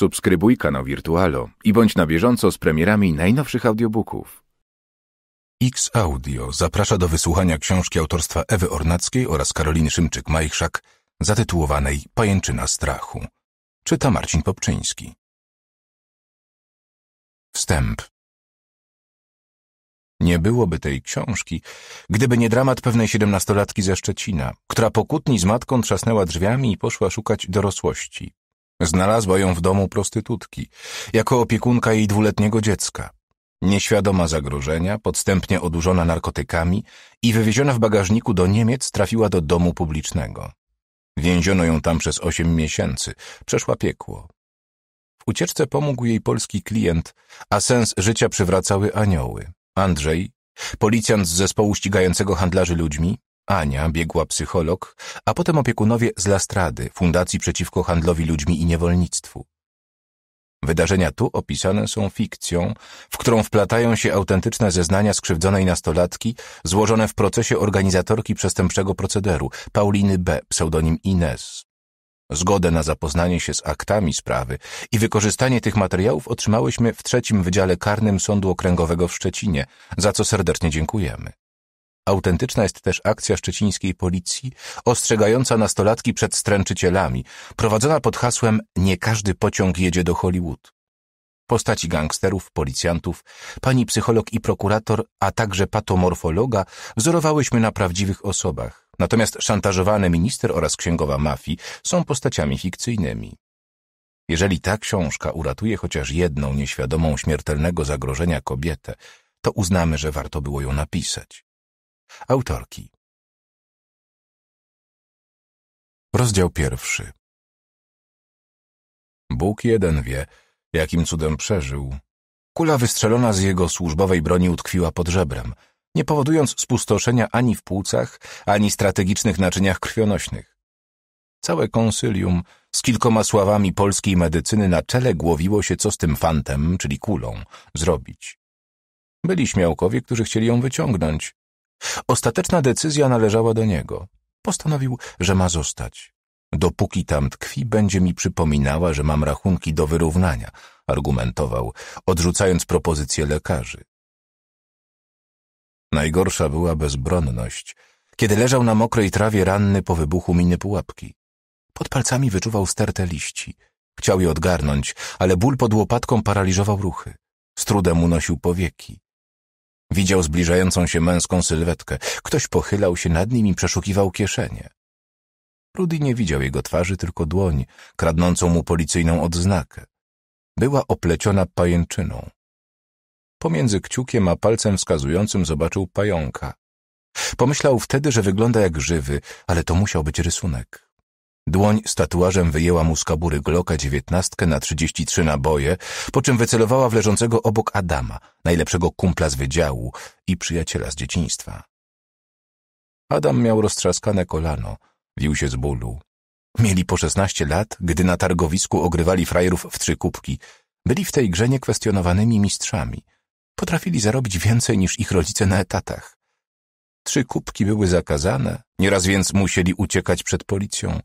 Subskrybuj kanał Wirtualo i bądź na bieżąco z premierami najnowszych audiobooków. X Audio zaprasza do wysłuchania książki autorstwa Ewy Ornackiej oraz Karoliny Szymczyk-Majchrzak zatytułowanej Pajęczyna strachu. Czyta Marcin Popczyński. Wstęp. Nie byłoby tej książki, gdyby nie dramat pewnej siedemnastolatki ze Szczecina, która po kłótni z matką trzasnęła drzwiami i poszła szukać dorosłości. Znalazła ją w domu prostytutki, jako opiekunka jej dwuletniego dziecka. Nieświadoma zagrożenia, podstępnie odurzona narkotykami i wywieziona w bagażniku do Niemiec trafiła do domu publicznego. Więziono ją tam przez osiem miesięcy. Przeszła piekło. W ucieczce pomógł jej polski klient, a sens życia przywracały anioły. Andrzej, policjant z zespołu ścigającego handlarzy ludźmi, Ania, biegła psycholog, a potem opiekunowie z Lastrady, Fundacji Przeciwko Handlowi Ludźmi i Niewolnictwu. Wydarzenia tu opisane są fikcją, w którą wplatają się autentyczne zeznania skrzywdzonej nastolatki złożone w procesie organizatorki przestępczego procederu, Pauliny B., pseudonim Ines. Zgodę na zapoznanie się z aktami sprawy i wykorzystanie tych materiałów otrzymałyśmy w trzecim Wydziale Karnym Sądu Okręgowego w Szczecinie, za co serdecznie dziękujemy. Autentyczna jest też akcja szczecińskiej policji ostrzegająca nastolatki przed stręczycielami, prowadzona pod hasłem Nie każdy pociąg jedzie do Hollywood. Postaci gangsterów, policjantów, pani psycholog i prokurator, a także patomorfologa wzorowałyśmy na prawdziwych osobach. Natomiast szantażowany minister oraz księgowa mafii są postaciami fikcyjnymi. Jeżeli ta książka uratuje chociaż jedną nieświadomą śmiertelnego zagrożenia kobietę, to uznamy, że warto było ją napisać autorki. Rozdział pierwszy. Bóg jeden wie, jakim cudem przeżył. Kula wystrzelona z jego służbowej broni utkwiła pod żebrem, nie powodując spustoszenia ani w płucach, ani strategicznych naczyniach krwionośnych. Całe konsylium z kilkoma sławami polskiej medycyny na czele głowiło się, co z tym fantem, czyli kulą, zrobić. Byli śmiałkowie, którzy chcieli ją wyciągnąć, Ostateczna decyzja należała do niego. Postanowił, że ma zostać. Dopóki tam tkwi, będzie mi przypominała, że mam rachunki do wyrównania, argumentował, odrzucając propozycje lekarzy. Najgorsza była bezbronność, kiedy leżał na mokrej trawie ranny po wybuchu miny pułapki. Pod palcami wyczuwał sterte liści. Chciał je odgarnąć, ale ból pod łopatką paraliżował ruchy. Z trudem unosił powieki. Widział zbliżającą się męską sylwetkę. Ktoś pochylał się nad nim i przeszukiwał kieszenie. Rudy nie widział jego twarzy, tylko dłoń, kradnącą mu policyjną odznakę. Była opleciona pajęczyną. Pomiędzy kciukiem a palcem wskazującym zobaczył pająka. Pomyślał wtedy, że wygląda jak żywy, ale to musiał być rysunek. Dłoń z tatuażem wyjęła mu z kabury Glocka dziewiętnastkę na trzydzieści trzy naboje, po czym wycelowała w leżącego obok Adama, najlepszego kumpla z wydziału i przyjaciela z dzieciństwa. Adam miał roztrzaskane kolano, wił się z bólu. Mieli po szesnaście lat, gdy na targowisku ogrywali frajerów w trzy kubki. Byli w tej grze niekwestionowanymi mistrzami. Potrafili zarobić więcej niż ich rodzice na etatach. Trzy kubki były zakazane, nieraz więc musieli uciekać przed policją –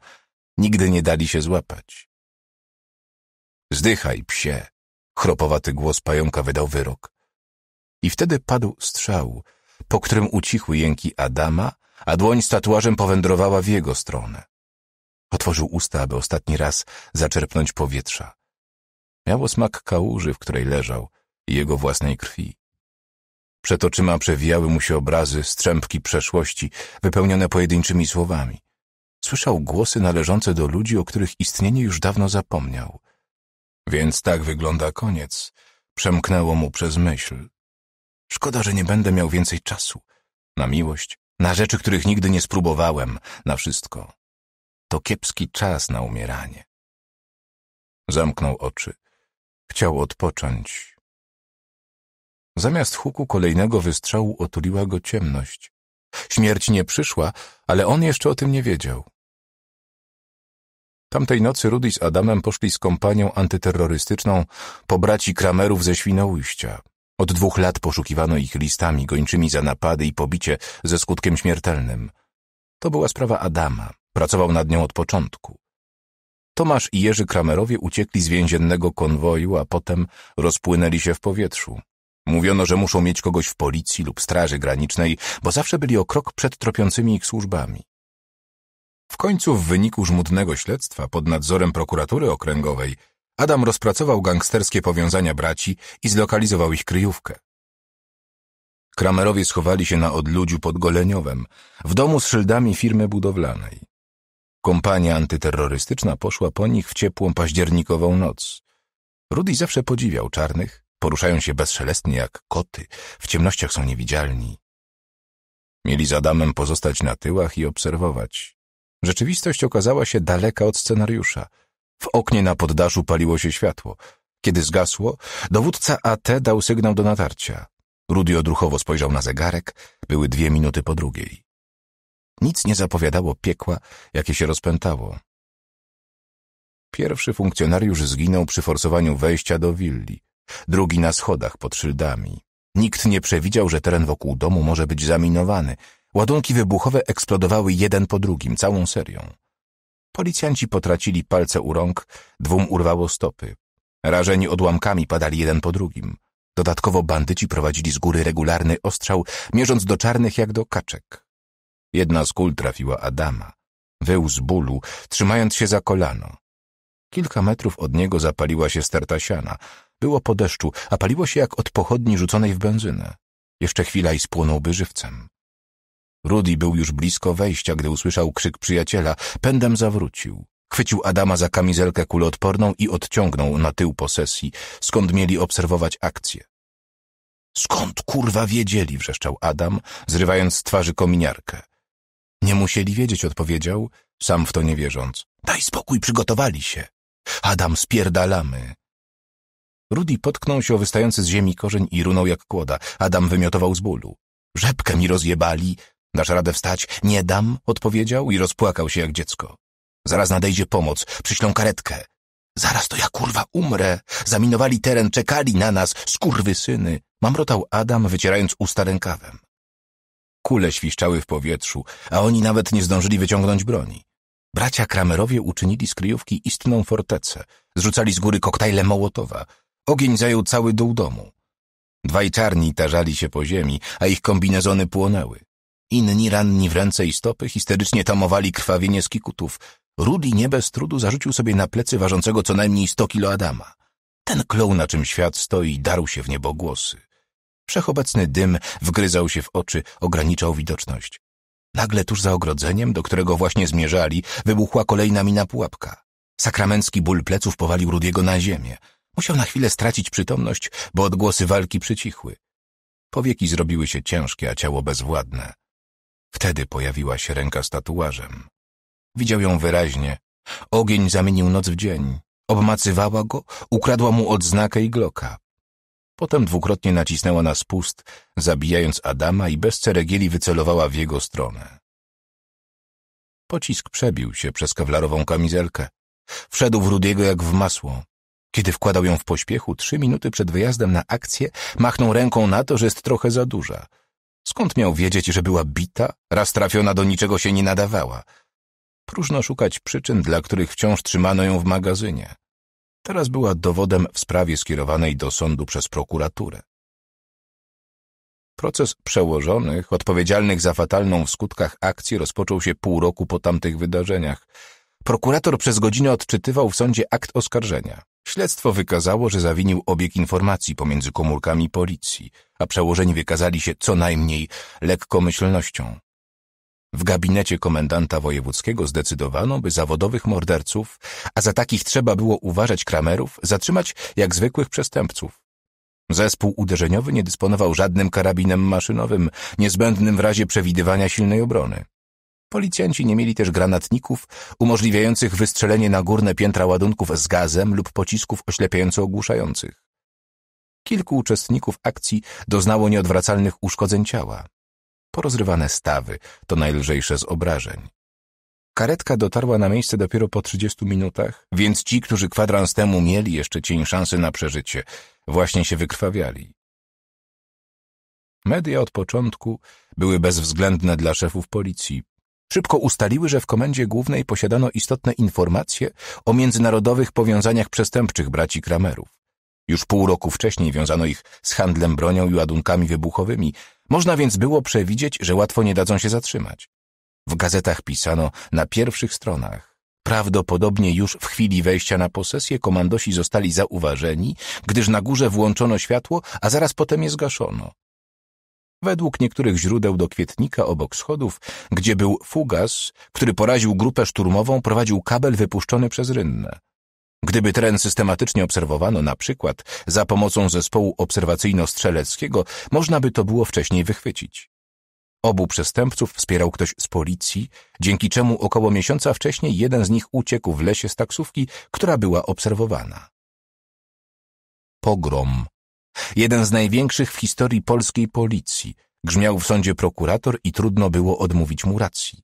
Nigdy nie dali się złapać. Zdychaj, psie! Chropowaty głos pająka wydał wyrok. I wtedy padł strzał, po którym ucichły jęki Adama, a dłoń z tatuażem powędrowała w jego stronę. Otworzył usta, aby ostatni raz zaczerpnąć powietrza. Miało smak kałuży, w której leżał, i jego własnej krwi. Przed oczyma przewijały mu się obrazy, strzępki przeszłości, wypełnione pojedynczymi słowami słyszał głosy należące do ludzi, o których istnienie już dawno zapomniał. Więc tak wygląda koniec, przemknęło mu przez myśl. Szkoda, że nie będę miał więcej czasu. Na miłość, na rzeczy, których nigdy nie spróbowałem, na wszystko. To kiepski czas na umieranie. Zamknął oczy. Chciał odpocząć. Zamiast huku kolejnego wystrzału otuliła go ciemność. Śmierć nie przyszła, ale on jeszcze o tym nie wiedział. Tamtej nocy Rudy z Adamem poszli z kompanią antyterrorystyczną po braci Kramerów ze Świnoujścia. Od dwóch lat poszukiwano ich listami gończymi za napady i pobicie ze skutkiem śmiertelnym. To była sprawa Adama. Pracował nad nią od początku. Tomasz i Jerzy Kramerowie uciekli z więziennego konwoju, a potem rozpłynęli się w powietrzu. Mówiono, że muszą mieć kogoś w policji lub straży granicznej, bo zawsze byli o krok przed tropiącymi ich służbami. W końcu w wyniku żmudnego śledztwa pod nadzorem prokuratury okręgowej Adam rozpracował gangsterskie powiązania braci i zlokalizował ich kryjówkę. Kramerowie schowali się na odludziu pod Goleniowem, w domu z szyldami firmy budowlanej. Kompania antyterrorystyczna poszła po nich w ciepłą październikową noc. Rudy zawsze podziwiał czarnych, poruszają się bezszelestnie jak koty, w ciemnościach są niewidzialni. Mieli z Adamem pozostać na tyłach i obserwować. Rzeczywistość okazała się daleka od scenariusza. W oknie na poddaszu paliło się światło. Kiedy zgasło, dowódca AT dał sygnał do natarcia. Rudy odruchowo spojrzał na zegarek, były dwie minuty po drugiej. Nic nie zapowiadało piekła, jakie się rozpętało. Pierwszy funkcjonariusz zginął przy forsowaniu wejścia do willi, drugi na schodach pod szyldami. Nikt nie przewidział, że teren wokół domu może być zaminowany Ładunki wybuchowe eksplodowały jeden po drugim, całą serią. Policjanci potracili palce u rąk, dwóm urwało stopy. Rażeni odłamkami padali jeden po drugim. Dodatkowo bandyci prowadzili z góry regularny ostrzał, mierząc do czarnych jak do kaczek. Jedna z kul trafiła Adama. Wył z bólu, trzymając się za kolano. Kilka metrów od niego zapaliła się sterta siana. Było po deszczu, a paliło się jak od pochodni rzuconej w benzynę. Jeszcze chwila i spłonąłby żywcem. Rudy był już blisko wejścia, gdy usłyszał krzyk przyjaciela. Pędem zawrócił. Chwycił Adama za kamizelkę kuloodporną i odciągnął na tył posesji, skąd mieli obserwować akcję. Skąd kurwa wiedzieli? wrzeszczał Adam, zrywając z twarzy kominiarkę. Nie musieli wiedzieć, odpowiedział, sam w to nie wierząc. Daj spokój, przygotowali się. Adam, spierdalamy. Rudy potknął się o wystający z ziemi korzeń i runął jak kłoda. Adam wymiotował z bólu. Rzepkę mi rozjebali, Dasz radę wstać? Nie dam, odpowiedział i rozpłakał się jak dziecko. Zaraz nadejdzie pomoc, przyślą karetkę. Zaraz to ja kurwa umrę. Zaminowali teren, czekali na nas, skurwy syny. Mamrotał Adam, wycierając usta rękawem. Kule świszczały w powietrzu, a oni nawet nie zdążyli wyciągnąć broni. Bracia Kramerowie uczynili z kryjówki istną fortecę. Zrzucali z góry koktajle Mołotowa. Ogień zajął cały dół domu. Dwaj czarni tarzali się po ziemi, a ich kombinezony płonęły. Inni ranni w ręce i stopy histerycznie tamowali krwawienie z kikutów. Rudy nie bez trudu zarzucił sobie na plecy ważącego co najmniej sto kilo Adama. Ten klął, na czym świat stoi, darł się w niebo głosy. Wszechobecny dym wgryzał się w oczy, ograniczał widoczność. Nagle tuż za ogrodzeniem, do którego właśnie zmierzali, wybuchła kolejna mina pułapka. Sakramencki ból pleców powalił Rudiego na ziemię. Musiał na chwilę stracić przytomność, bo odgłosy walki przycichły. Powieki zrobiły się ciężkie, a ciało bezwładne. Wtedy pojawiła się ręka z tatuażem. Widział ją wyraźnie. Ogień zamienił noc w dzień. Obmacywała go, ukradła mu odznakę i gloka. Potem dwukrotnie nacisnęła na spust, zabijając Adama i bez ceregieli wycelowała w jego stronę. Pocisk przebił się przez kawlarową kamizelkę. Wszedł w Rudiego jak w masło. Kiedy wkładał ją w pośpiechu trzy minuty przed wyjazdem na akcję, machnął ręką na to, że jest trochę za duża – Skąd miał wiedzieć, że była bita, raz trafiona do niczego się nie nadawała? Próżno szukać przyczyn, dla których wciąż trzymano ją w magazynie. Teraz była dowodem w sprawie skierowanej do sądu przez prokuraturę. Proces przełożonych, odpowiedzialnych za fatalną w skutkach akcję, rozpoczął się pół roku po tamtych wydarzeniach. Prokurator przez godzinę odczytywał w sądzie akt oskarżenia. Śledztwo wykazało, że zawinił obieg informacji pomiędzy komórkami policji, a przełożeni wykazali się co najmniej lekkomyślnością. W gabinecie komendanta wojewódzkiego zdecydowano, by zawodowych morderców, a za takich trzeba było uważać kramerów, zatrzymać jak zwykłych przestępców. Zespół uderzeniowy nie dysponował żadnym karabinem maszynowym, niezbędnym w razie przewidywania silnej obrony. Policjanci nie mieli też granatników umożliwiających wystrzelenie na górne piętra ładunków z gazem lub pocisków oślepiająco ogłuszających. Kilku uczestników akcji doznało nieodwracalnych uszkodzeń ciała. Porozrywane stawy to najlżejsze z obrażeń. Karetka dotarła na miejsce dopiero po 30 minutach, więc ci, którzy kwadrans temu mieli jeszcze cień szansy na przeżycie, właśnie się wykrwawiali. Media od początku były bezwzględne dla szefów policji, Szybko ustaliły, że w komendzie głównej posiadano istotne informacje o międzynarodowych powiązaniach przestępczych braci Kramerów. Już pół roku wcześniej wiązano ich z handlem bronią i ładunkami wybuchowymi, można więc było przewidzieć, że łatwo nie dadzą się zatrzymać. W gazetach pisano na pierwszych stronach. Prawdopodobnie już w chwili wejścia na posesję komandosi zostali zauważeni, gdyż na górze włączono światło, a zaraz potem je zgaszono. Według niektórych źródeł do kwietnika obok schodów, gdzie był fugas, który poraził grupę szturmową, prowadził kabel wypuszczony przez rynnę. Gdyby teren systematycznie obserwowano, na przykład za pomocą zespołu obserwacyjno-strzeleckiego, można by to było wcześniej wychwycić. Obu przestępców wspierał ktoś z policji, dzięki czemu około miesiąca wcześniej jeden z nich uciekł w lesie z taksówki, która była obserwowana. Pogrom Jeden z największych w historii polskiej policji. Grzmiał w sądzie prokurator i trudno było odmówić mu racji.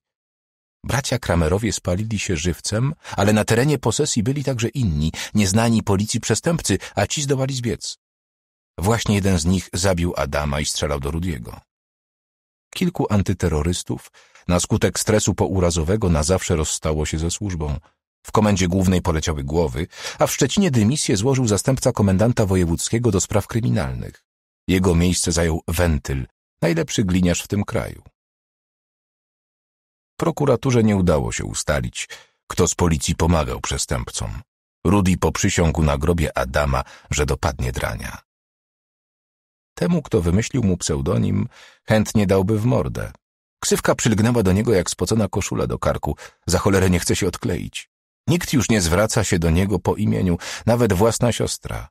Bracia Kramerowie spalili się żywcem, ale na terenie posesji byli także inni, nieznani policji przestępcy, a ci zdołali zbiec. Właśnie jeden z nich zabił Adama i strzelał do Rudiego. Kilku antyterrorystów na skutek stresu pourazowego na zawsze rozstało się ze służbą. W komendzie głównej poleciały głowy, a w Szczecinie dymisję złożył zastępca komendanta wojewódzkiego do spraw kryminalnych. Jego miejsce zajął Wentyl, najlepszy gliniarz w tym kraju. Prokuraturze nie udało się ustalić, kto z policji pomagał przestępcom. Rudy poprzysiągł na grobie Adama, że dopadnie drania. Temu, kto wymyślił mu pseudonim, chętnie dałby w mordę. Ksywka przylgnęła do niego jak spocona koszula do karku. Za cholerę nie chce się odkleić. Nikt już nie zwraca się do niego po imieniu, nawet własna siostra.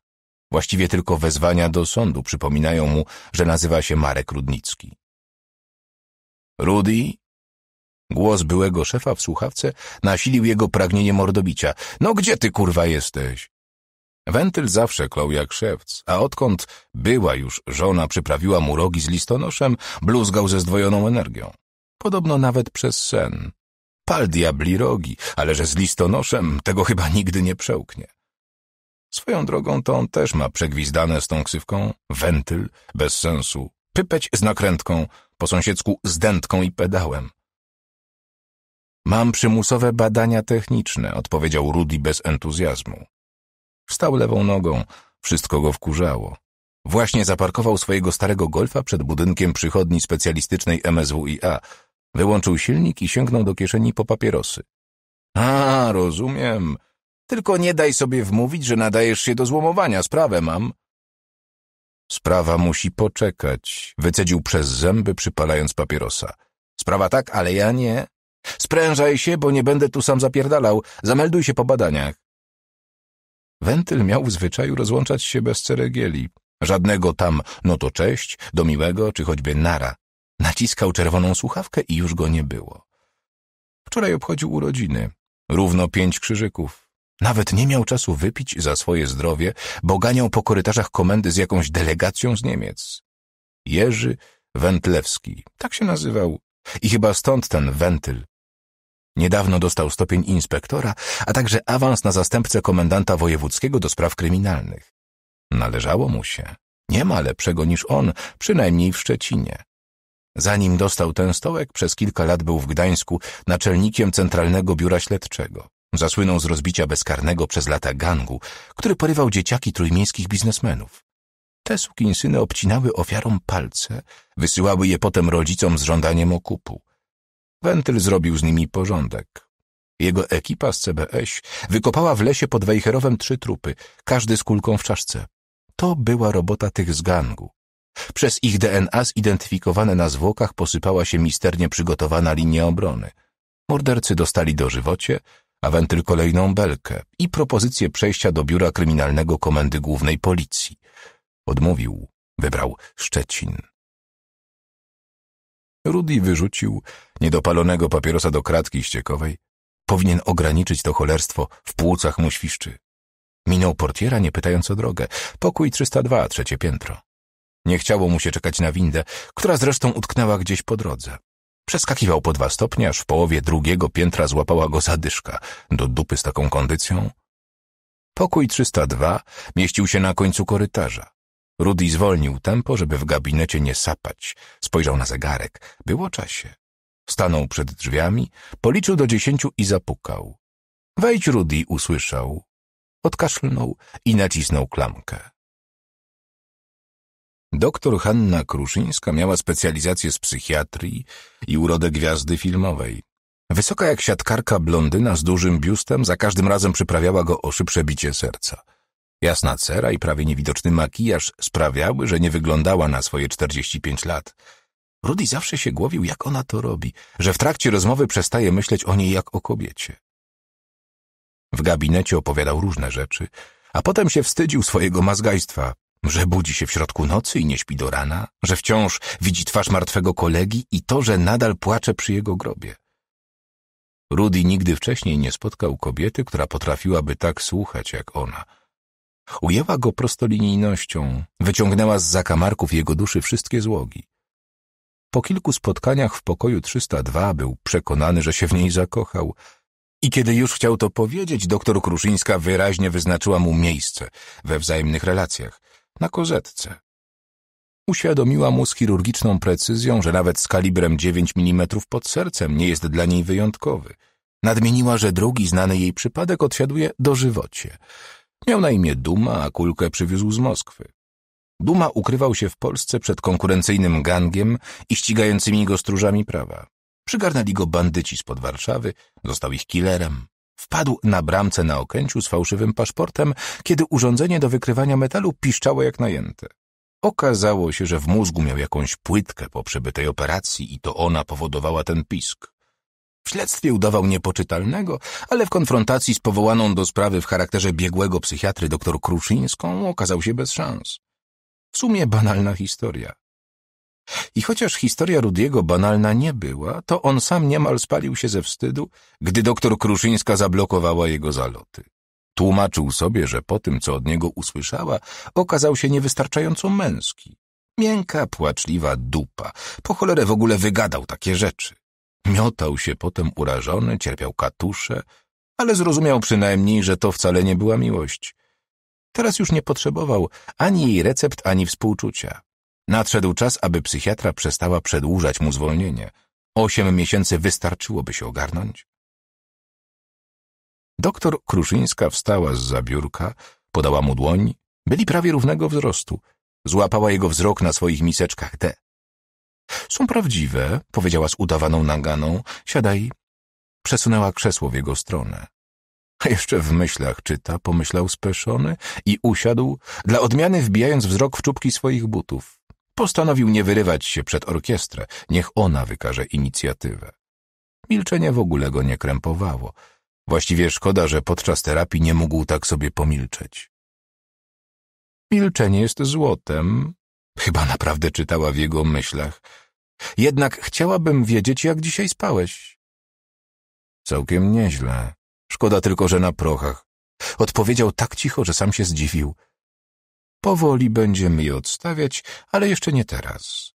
Właściwie tylko wezwania do sądu przypominają mu, że nazywa się Marek Rudnicki. Rudy? Głos byłego szefa w słuchawce nasilił jego pragnienie mordobicia. No gdzie ty kurwa jesteś? Wentyl zawsze klął jak szewc, a odkąd była już żona przyprawiła mu rogi z listonoszem, bluzgał ze zdwojoną energią. Podobno nawet przez sen. Pal diabli rogi, ale że z listonoszem tego chyba nigdy nie przełknie. Swoją drogą to on też ma przegwizdane z tą ksywką, wentyl, bez sensu, pypeć z nakrętką, po sąsiedzku z dętką i pedałem. Mam przymusowe badania techniczne, odpowiedział Rudy bez entuzjazmu. Wstał lewą nogą, wszystko go wkurzało. Właśnie zaparkował swojego starego golfa przed budynkiem przychodni specjalistycznej MSWiA, Wyłączył silnik i sięgnął do kieszeni po papierosy. A, rozumiem. Tylko nie daj sobie wmówić, że nadajesz się do złomowania. Sprawę mam. Sprawa musi poczekać, wycedził przez zęby, przypalając papierosa. Sprawa tak, ale ja nie. Sprężaj się, bo nie będę tu sam zapierdalał. Zamelduj się po badaniach. Wentyl miał w zwyczaju rozłączać się bez ceregieli. Żadnego tam, no to cześć, do miłego, czy choćby nara. Naciskał czerwoną słuchawkę i już go nie było. Wczoraj obchodził urodziny. Równo pięć krzyżyków. Nawet nie miał czasu wypić za swoje zdrowie, bo ganiał po korytarzach komendy z jakąś delegacją z Niemiec. Jerzy Wętlewski, tak się nazywał. I chyba stąd ten wentyl. Niedawno dostał stopień inspektora, a także awans na zastępcę komendanta wojewódzkiego do spraw kryminalnych. Należało mu się. Nie ma lepszego niż on, przynajmniej w Szczecinie. Zanim dostał ten stołek, przez kilka lat był w Gdańsku naczelnikiem Centralnego Biura Śledczego. Zasłynął z rozbicia bezkarnego przez lata gangu, który porywał dzieciaki trójmiejskich biznesmenów. Te sukinsyny obcinały ofiarom palce, wysyłały je potem rodzicom z żądaniem okupu. Wentyl zrobił z nimi porządek. Jego ekipa z CBS wykopała w lesie pod Wejherowem trzy trupy, każdy z kulką w czaszce. To była robota tych z gangu. Przez ich DNA zidentyfikowane na zwłokach posypała się misternie przygotowana linia obrony. Mordercy dostali dożywocie, a wentyl kolejną belkę i propozycję przejścia do biura kryminalnego Komendy Głównej Policji. Odmówił, wybrał Szczecin. Rudy wyrzucił niedopalonego papierosa do kratki ściekowej. Powinien ograniczyć to cholerstwo, w płucach mu świszczy. Minął portiera, nie pytając o drogę. Pokój 302, trzecie piętro. Nie chciało mu się czekać na windę, która zresztą utknęła gdzieś po drodze. Przeskakiwał po dwa stopnie, aż w połowie drugiego piętra złapała go zadyszka. Do dupy z taką kondycją. Pokój 302 mieścił się na końcu korytarza. Rudy zwolnił tempo, żeby w gabinecie nie sapać. Spojrzał na zegarek. Było czasie. Stanął przed drzwiami, policzył do dziesięciu i zapukał. Wejdź, Rudy, usłyszał. Odkaszlnął i nacisnął klamkę. Doktor Hanna Kruszyńska miała specjalizację z psychiatrii i urodę gwiazdy filmowej. Wysoka jak siatkarka blondyna z dużym biustem za każdym razem przyprawiała go o szybsze bicie serca. Jasna cera i prawie niewidoczny makijaż sprawiały, że nie wyglądała na swoje 45 lat. Rudy zawsze się głowił, jak ona to robi, że w trakcie rozmowy przestaje myśleć o niej jak o kobiecie. W gabinecie opowiadał różne rzeczy, a potem się wstydził swojego mazgajstwa, że budzi się w środku nocy i nie śpi do rana, że wciąż widzi twarz martwego kolegi i to, że nadal płacze przy jego grobie. Rudy nigdy wcześniej nie spotkał kobiety, która potrafiłaby tak słuchać jak ona. Ujęła go prostolinijnością, wyciągnęła z zakamarków jego duszy wszystkie złogi. Po kilku spotkaniach w pokoju 302 był przekonany, że się w niej zakochał. I kiedy już chciał to powiedzieć, doktor Kruszyńska wyraźnie wyznaczyła mu miejsce we wzajemnych relacjach – na kozetce. Uświadomiła mu z chirurgiczną precyzją, że nawet z kalibrem 9 mm pod sercem nie jest dla niej wyjątkowy. Nadmieniła, że drugi znany jej przypadek odsiaduje dożywocie. Miał na imię Duma, a kulkę przywiózł z Moskwy. Duma ukrywał się w Polsce przed konkurencyjnym gangiem i ścigającymi go stróżami prawa. Przygarnęli go bandyci spod Warszawy, został ich killerem. Wpadł na bramce na okęciu z fałszywym paszportem, kiedy urządzenie do wykrywania metalu piszczało jak najęte. Okazało się, że w mózgu miał jakąś płytkę po przebytej operacji i to ona powodowała ten pisk. W śledztwie udawał niepoczytalnego, ale w konfrontacji z powołaną do sprawy w charakterze biegłego psychiatry dr Kruszyńską okazał się bez szans. W sumie banalna historia. I chociaż historia Rudiego banalna nie była, to on sam niemal spalił się ze wstydu, gdy doktor Kruszyńska zablokowała jego zaloty. Tłumaczył sobie, że po tym, co od niego usłyszała, okazał się niewystarczająco męski. Miękka, płaczliwa dupa. Po cholerę w ogóle wygadał takie rzeczy. Miotał się potem urażony, cierpiał katusze, ale zrozumiał przynajmniej, że to wcale nie była miłość. Teraz już nie potrzebował ani jej recept, ani współczucia. Nadszedł czas, aby psychiatra przestała przedłużać mu zwolnienie. Osiem miesięcy wystarczyłoby się ogarnąć. Doktor Kruszyńska wstała z biurka, podała mu dłoń. Byli prawie równego wzrostu. Złapała jego wzrok na swoich miseczkach D. Są prawdziwe, powiedziała z udawaną naganą. Siadaj. Przesunęła krzesło w jego stronę. A jeszcze w myślach czyta, pomyślał speszony i usiadł, dla odmiany wbijając wzrok w czubki swoich butów. Postanowił nie wyrywać się przed orkiestrę, niech ona wykaże inicjatywę. Milczenie w ogóle go nie krępowało. Właściwie szkoda, że podczas terapii nie mógł tak sobie pomilczeć. Milczenie jest złotem. Chyba naprawdę czytała w jego myślach. Jednak chciałabym wiedzieć, jak dzisiaj spałeś. Całkiem nieźle. Szkoda tylko, że na prochach. Odpowiedział tak cicho, że sam się zdziwił. Powoli będziemy je odstawiać, ale jeszcze nie teraz.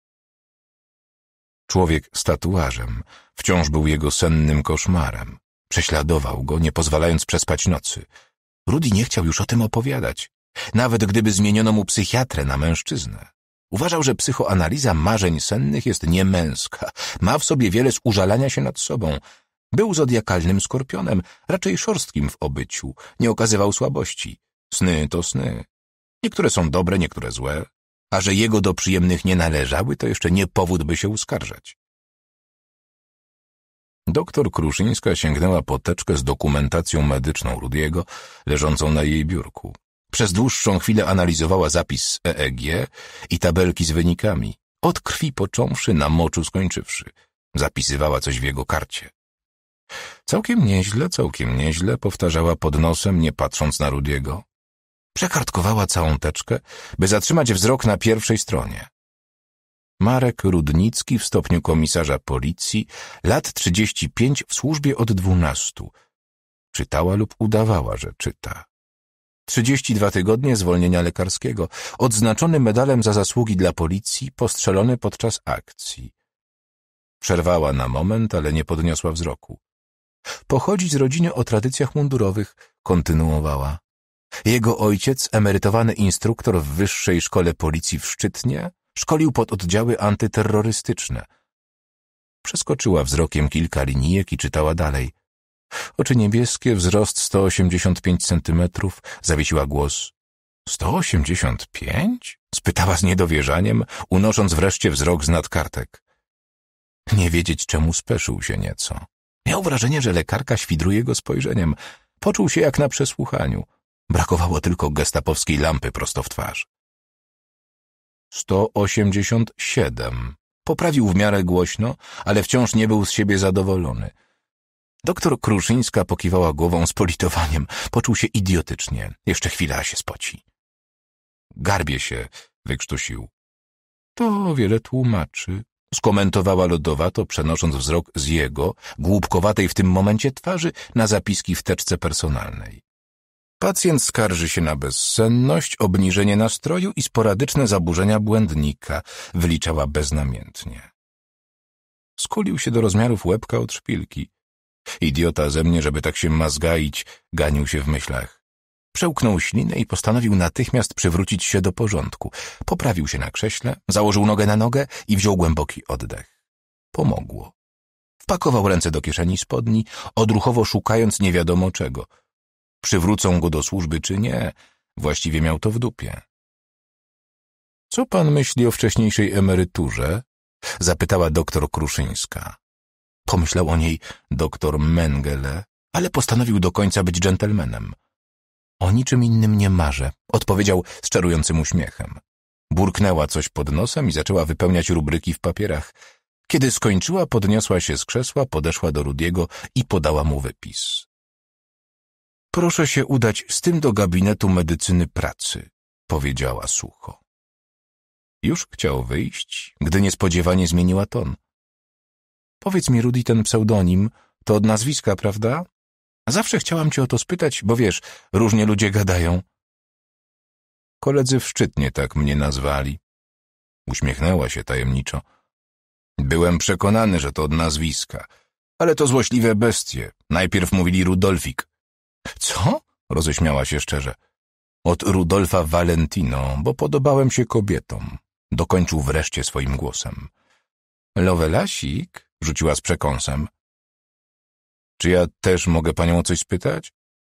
Człowiek z tatuażem wciąż był jego sennym koszmarem. Prześladował go, nie pozwalając przespać nocy. Rudy nie chciał już o tym opowiadać, nawet gdyby zmieniono mu psychiatrę na mężczyznę. Uważał, że psychoanaliza marzeń sennych jest niemęska, ma w sobie wiele z użalania się nad sobą. Był zodiakalnym skorpionem, raczej szorstkim w obyciu, nie okazywał słabości. Sny to sny, Niektóre są dobre, niektóre złe, a że jego do przyjemnych nie należały, to jeszcze nie powód, by się uskarżać. Doktor Kruszyńska sięgnęła po teczkę z dokumentacją medyczną Rudiego, leżącą na jej biurku. Przez dłuższą chwilę analizowała zapis EEG i tabelki z wynikami, od krwi począwszy, na moczu skończywszy. Zapisywała coś w jego karcie. Całkiem nieźle, całkiem nieźle, powtarzała pod nosem, nie patrząc na Rudiego. Przekartkowała całą teczkę, by zatrzymać wzrok na pierwszej stronie. Marek Rudnicki w stopniu komisarza policji, lat 35 w służbie od 12. Czytała lub udawała, że czyta. 32 tygodnie zwolnienia lekarskiego, odznaczony medalem za zasługi dla policji, postrzelony podczas akcji. Przerwała na moment, ale nie podniosła wzroku. Pochodzi z rodziny o tradycjach mundurowych, kontynuowała. Jego ojciec, emerytowany instruktor w Wyższej Szkole Policji w Szczytnie, szkolił pod oddziały antyterrorystyczne. Przeskoczyła wzrokiem kilka linijek i czytała dalej. Oczy niebieskie, wzrost 185 centymetrów, zawiesiła głos. 185? spytała z niedowierzaniem, unosząc wreszcie wzrok z nadkartek. Nie wiedzieć czemu speszył się nieco. Miał wrażenie, że lekarka świdruje go spojrzeniem. Poczuł się jak na przesłuchaniu. Brakowało tylko gestapowskiej lampy prosto w twarz. 187. Poprawił w miarę głośno, ale wciąż nie był z siebie zadowolony. Doktor Kruszyńska pokiwała głową z politowaniem. Poczuł się idiotycznie. Jeszcze chwila się spoci. Garbie się, wykrztusił. To wiele tłumaczy, skomentowała lodowato, przenosząc wzrok z jego, głupkowatej w tym momencie twarzy, na zapiski w teczce personalnej. Pacjent skarży się na bezsenność, obniżenie nastroju i sporadyczne zaburzenia błędnika, wyliczała beznamiętnie. Skulił się do rozmiarów łebka od szpilki. Idiota ze mnie, żeby tak się mazgaić, ganił się w myślach. Przełknął ślinę i postanowił natychmiast przywrócić się do porządku. Poprawił się na krześle, założył nogę na nogę i wziął głęboki oddech. Pomogło. Wpakował ręce do kieszeni spodni, odruchowo szukając nie wiadomo czego – przywrócą go do służby czy nie, właściwie miał to w dupie. Co pan myśli o wcześniejszej emeryturze? Zapytała doktor Kruszyńska. Pomyślał o niej doktor Mengele, ale postanowił do końca być dżentelmenem. O niczym innym nie marzę, odpowiedział z czarującym uśmiechem. Burknęła coś pod nosem i zaczęła wypełniać rubryki w papierach. Kiedy skończyła, podniosła się z krzesła, podeszła do Rudiego i podała mu wypis. Proszę się udać z tym do gabinetu medycyny pracy, powiedziała sucho. Już chciał wyjść, gdy niespodziewanie zmieniła ton. Powiedz mi, Rudy, ten pseudonim to od nazwiska, prawda? Zawsze chciałam cię o to spytać, bo wiesz, różnie ludzie gadają. Koledzy w szczytnie tak mnie nazwali. Uśmiechnęła się tajemniczo. Byłem przekonany, że to od nazwiska, ale to złośliwe bestie. Najpierw mówili Rudolfik, co? roześmiała się szczerze. Od Rudolfa Valentino, bo podobałem się kobietom. Dokończył wreszcie swoim głosem. Lowelasik? rzuciła z przekąsem. Czy ja też mogę panią o coś spytać?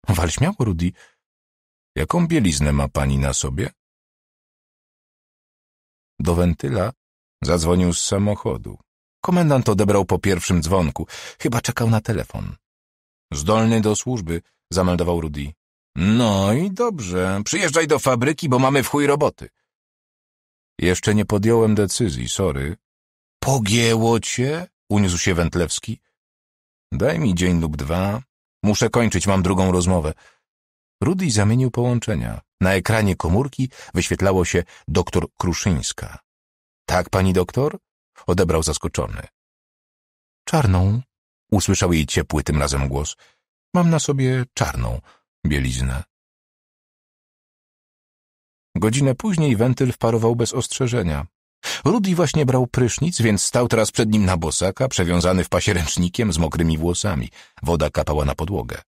Wal śmiało, Rudy. Jaką bieliznę ma pani na sobie? Do wentyla zadzwonił z samochodu. Komendant odebrał po pierwszym dzwonku. Chyba czekał na telefon. Zdolny do służby, zameldował Rudy. No i dobrze, przyjeżdżaj do fabryki, bo mamy w chuj roboty. Jeszcze nie podjąłem decyzji, sorry. Pogięło cię? Uniósł się Wętlewski. Daj mi dzień lub dwa. Muszę kończyć, mam drugą rozmowę. Rudy zamienił połączenia. Na ekranie komórki wyświetlało się doktor Kruszyńska. Tak, pani doktor? Odebrał zaskoczony. Czarną. Usłyszał jej ciepły tym razem głos. Mam na sobie czarną bieliznę. Godzinę później wentyl wparował bez ostrzeżenia. Rudy właśnie brał prysznic, więc stał teraz przed nim na bosaka, przewiązany w pasie ręcznikiem z mokrymi włosami. Woda kapała na podłogę.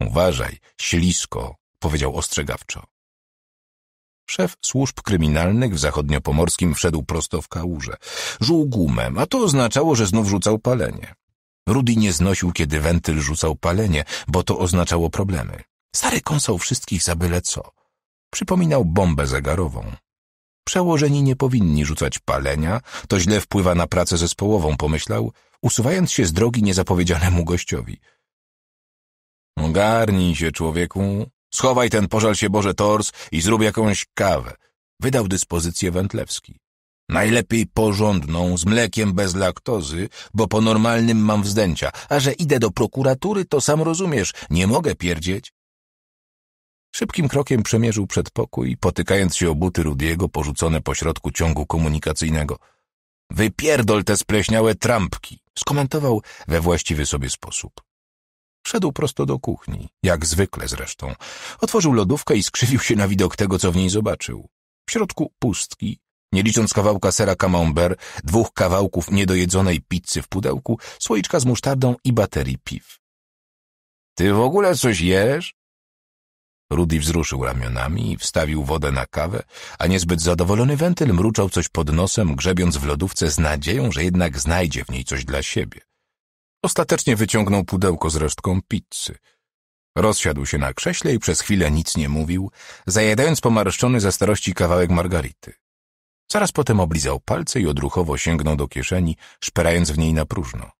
Uważaj, ślisko, powiedział ostrzegawczo. Szef służb kryminalnych w zachodniopomorskim wszedł prosto w kałuże. Żuł gumem, a to oznaczało, że znów rzucał palenie. Rudy nie znosił, kiedy wentyl rzucał palenie, bo to oznaczało problemy. Stary kąsał wszystkich za byle co. Przypominał bombę zegarową. Przełożeni nie powinni rzucać palenia, to źle wpływa na pracę zespołową, pomyślał, usuwając się z drogi niezapowiedzianemu gościowi. Ogarnij się, człowieku. Schowaj ten, pożal się Boże, tors i zrób jakąś kawę. Wydał dyspozycję Wętlewski. Najlepiej porządną, z mlekiem bez laktozy, bo po normalnym mam wzdęcia, a że idę do prokuratury, to sam rozumiesz, nie mogę pierdzieć. Szybkim krokiem przemierzył przedpokój, potykając się o buty Rudiego porzucone pośrodku ciągu komunikacyjnego. Wypierdol te spleśniałe trampki, skomentował we właściwy sobie sposób. Szedł prosto do kuchni, jak zwykle zresztą. Otworzył lodówkę i skrzywił się na widok tego, co w niej zobaczył. W środku pustki, nie licząc kawałka sera camembert, dwóch kawałków niedojedzonej pizzy w pudełku, słoiczka z musztardą i baterii piw. Ty w ogóle coś jesz? Rudy wzruszył ramionami i wstawił wodę na kawę, a niezbyt zadowolony wentyl mruczał coś pod nosem, grzebiąc w lodówce z nadzieją, że jednak znajdzie w niej coś dla siebie. Ostatecznie wyciągnął pudełko z resztką pizzy. Rozsiadł się na krześle i przez chwilę nic nie mówił, zajadając pomarszczony ze starości kawałek margarity. Zaraz potem oblizał palce i odruchowo sięgnął do kieszeni, szperając w niej na próżno.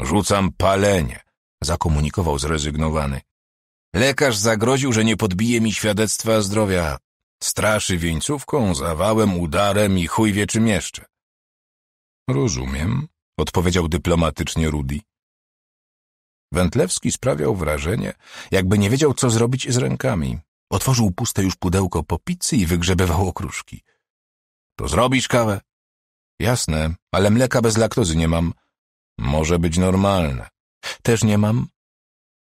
Rzucam palenie, zakomunikował zrezygnowany. Lekarz zagroził, że nie podbije mi świadectwa zdrowia. Straszy wieńcówką, zawałem, udarem i chuj wie czym jeszcze. Rozumiem, odpowiedział dyplomatycznie Rudy. Wętlewski sprawiał wrażenie, jakby nie wiedział, co zrobić z rękami. Otworzył puste już pudełko po pizzy i wygrzebywał okruszki. To zrobisz kawę? Jasne, ale mleka bez laktozy nie mam. Może być normalne. Też nie mam?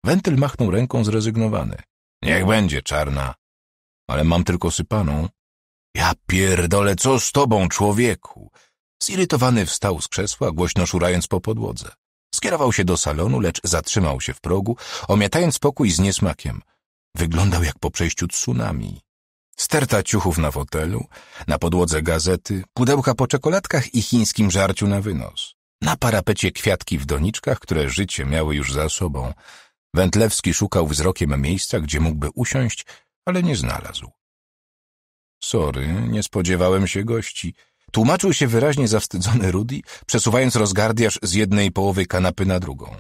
Wentyl machnął ręką zrezygnowany. Niech będzie czarna. Ale mam tylko sypaną. Ja pierdolę, co z tobą, człowieku? Zirytowany wstał z krzesła, głośno szurając po podłodze. Skierował się do salonu, lecz zatrzymał się w progu, omiatając pokój z niesmakiem. Wyglądał jak po przejściu tsunami. Sterta ciuchów na fotelu, na podłodze gazety, pudełka po czekoladkach i chińskim żarciu na wynos. Na parapecie kwiatki w doniczkach, które życie miały już za sobą. Wętlewski szukał wzrokiem miejsca, gdzie mógłby usiąść, ale nie znalazł. Sorry, nie spodziewałem się gości. Tłumaczył się wyraźnie zawstydzony Rudy, przesuwając rozgardiaż z jednej połowy kanapy na drugą.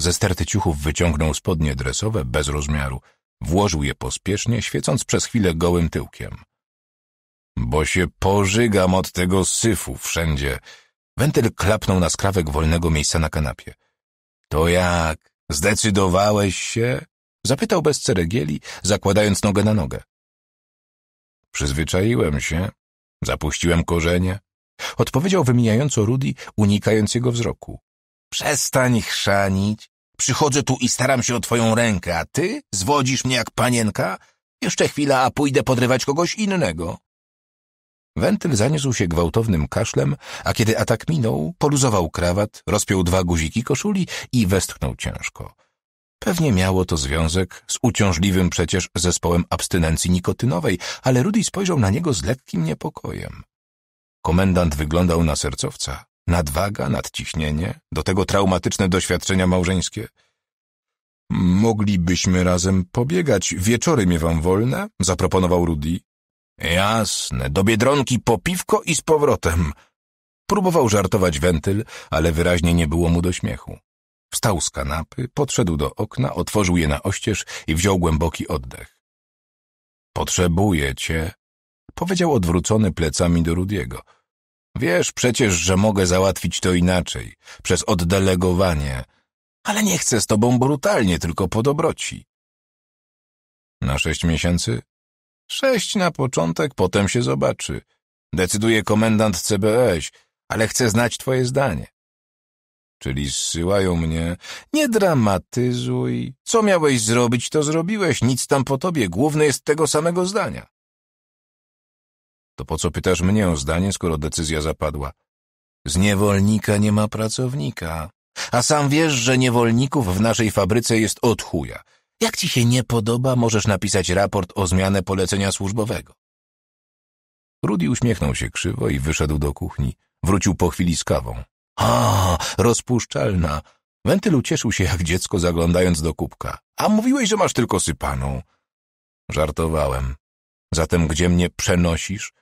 Ze sterty ciuchów wyciągnął spodnie dresowe bez rozmiaru – Włożył je pospiesznie, świecąc przez chwilę gołym tyłkiem. Bo się pożygam od tego syfu wszędzie. Wentyl klapnął na skrawek wolnego miejsca na kanapie. To jak? Zdecydowałeś się? Zapytał bez ceregieli, zakładając nogę na nogę. Przyzwyczaiłem się. Zapuściłem korzenie. Odpowiedział wymijająco Rudy, unikając jego wzroku. Przestań chrzanić. Przychodzę tu i staram się o twoją rękę, a ty zwodzisz mnie jak panienka? Jeszcze chwila, a pójdę podrywać kogoś innego. Wentyl zaniósł się gwałtownym kaszlem, a kiedy atak minął, poluzował krawat, rozpiął dwa guziki koszuli i westchnął ciężko. Pewnie miało to związek z uciążliwym przecież zespołem abstynencji nikotynowej, ale Rudy spojrzał na niego z lekkim niepokojem. Komendant wyglądał na sercowca. Nadwaga, nadciśnienie, do tego traumatyczne doświadczenia małżeńskie. Moglibyśmy razem pobiegać, wieczory miewam wolne, zaproponował Rudy. Jasne, do Biedronki po piwko i z powrotem. Próbował żartować wentyl, ale wyraźnie nie było mu do śmiechu. Wstał z kanapy, podszedł do okna, otworzył je na oścież i wziął głęboki oddech. Potrzebuję cię, powiedział odwrócony plecami do Rudiego. Wiesz przecież, że mogę załatwić to inaczej, przez oddelegowanie, ale nie chcę z tobą brutalnie, tylko po dobroci. Na sześć miesięcy? Sześć na początek, potem się zobaczy. Decyduje komendant CBS, ale chcę znać twoje zdanie. Czyli zsyłają mnie. Nie dramatyzuj. Co miałeś zrobić, to zrobiłeś. Nic tam po tobie. Główny jest tego samego zdania. To po co pytasz mnie o zdanie, skoro decyzja zapadła? Z niewolnika nie ma pracownika. A sam wiesz, że niewolników w naszej fabryce jest od chuja. Jak ci się nie podoba, możesz napisać raport o zmianę polecenia służbowego. Rudy uśmiechnął się krzywo i wyszedł do kuchni. Wrócił po chwili z kawą. A, rozpuszczalna. Wentyl ucieszył się jak dziecko, zaglądając do kubka. A mówiłeś, że masz tylko sypaną. Żartowałem. Zatem gdzie mnie przenosisz?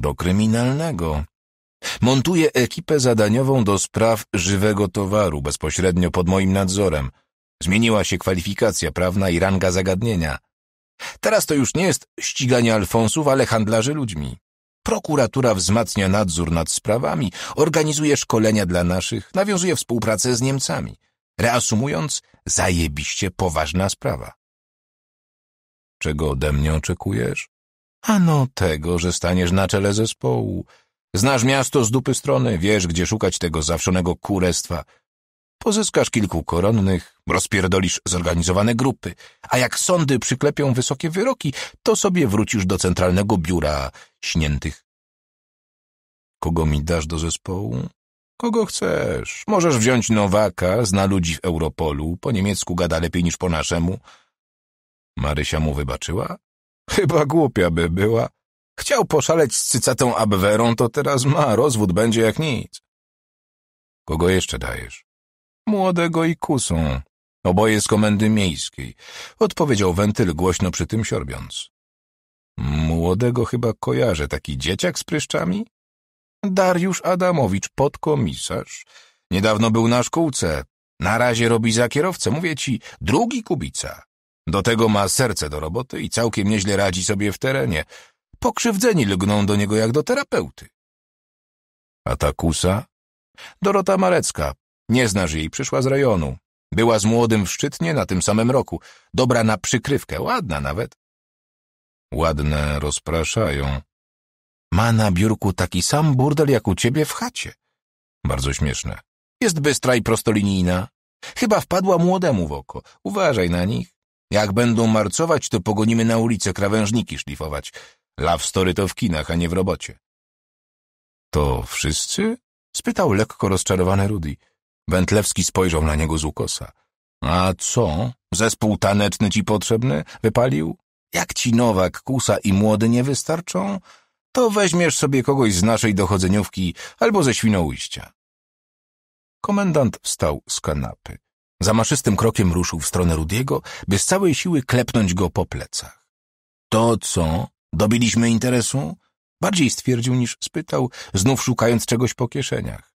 do kryminalnego. Montuję ekipę zadaniową do spraw żywego towaru bezpośrednio pod moim nadzorem. Zmieniła się kwalifikacja prawna i ranga zagadnienia. Teraz to już nie jest ściganie Alfonsów, ale handlarzy ludźmi. Prokuratura wzmacnia nadzór nad sprawami, organizuje szkolenia dla naszych, nawiązuje współpracę z Niemcami. Reasumując, zajebiście poważna sprawa. Czego ode mnie oczekujesz? Ano tego, że staniesz na czele zespołu. Znasz miasto z dupy strony, wiesz, gdzie szukać tego zawszonego kurestwa. Pozyskasz kilku koronnych, rozpierdolisz zorganizowane grupy, a jak sądy przyklepią wysokie wyroki, to sobie wrócisz do centralnego biura śniętych. Kogo mi dasz do zespołu? Kogo chcesz? Możesz wziąć Nowaka, zna ludzi w Europolu, po niemiecku gada lepiej niż po naszemu. Marysia mu wybaczyła? Chyba głupia by była. Chciał poszaleć z cycatą Abwerą, to teraz ma, rozwód będzie jak nic. Kogo jeszcze dajesz? Młodego i kusą. Oboje z komendy miejskiej. Odpowiedział wentyl głośno przy tym siorbiąc. Młodego chyba kojarzę, taki dzieciak z pryszczami? Dariusz Adamowicz, podkomisarz. Niedawno był na szkółce. Na razie robi za kierowcę, mówię ci, drugi kubica. Do tego ma serce do roboty i całkiem nieźle radzi sobie w terenie. Pokrzywdzeni lgną do niego jak do terapeuty. A ta kusa? Dorota Marecka. Nie znasz jej, przyszła z rejonu. Była z młodym w Szczytnie na tym samym roku. Dobra na przykrywkę, ładna nawet. Ładne rozpraszają. Ma na biurku taki sam burdel jak u ciebie w chacie. Bardzo śmieszne. Jest bystra i prostolinijna. Chyba wpadła młodemu w oko. Uważaj na nich. Jak będą marcować, to pogonimy na ulicę krawężniki szlifować. Love story to w kinach, a nie w robocie. To wszyscy? spytał lekko rozczarowany Rudy. Wętlewski spojrzał na niego z ukosa. A co? Zespół taneczny ci potrzebny? Wypalił? Jak ci Nowak, Kusa i Młody nie wystarczą? To weźmiesz sobie kogoś z naszej dochodzeniówki albo ze Świnoujścia. Komendant wstał z kanapy. Zamaszystym krokiem ruszył w stronę Rudiego, by z całej siły klepnąć go po plecach. To co? Dobiliśmy interesu? Bardziej stwierdził niż spytał, znów szukając czegoś po kieszeniach.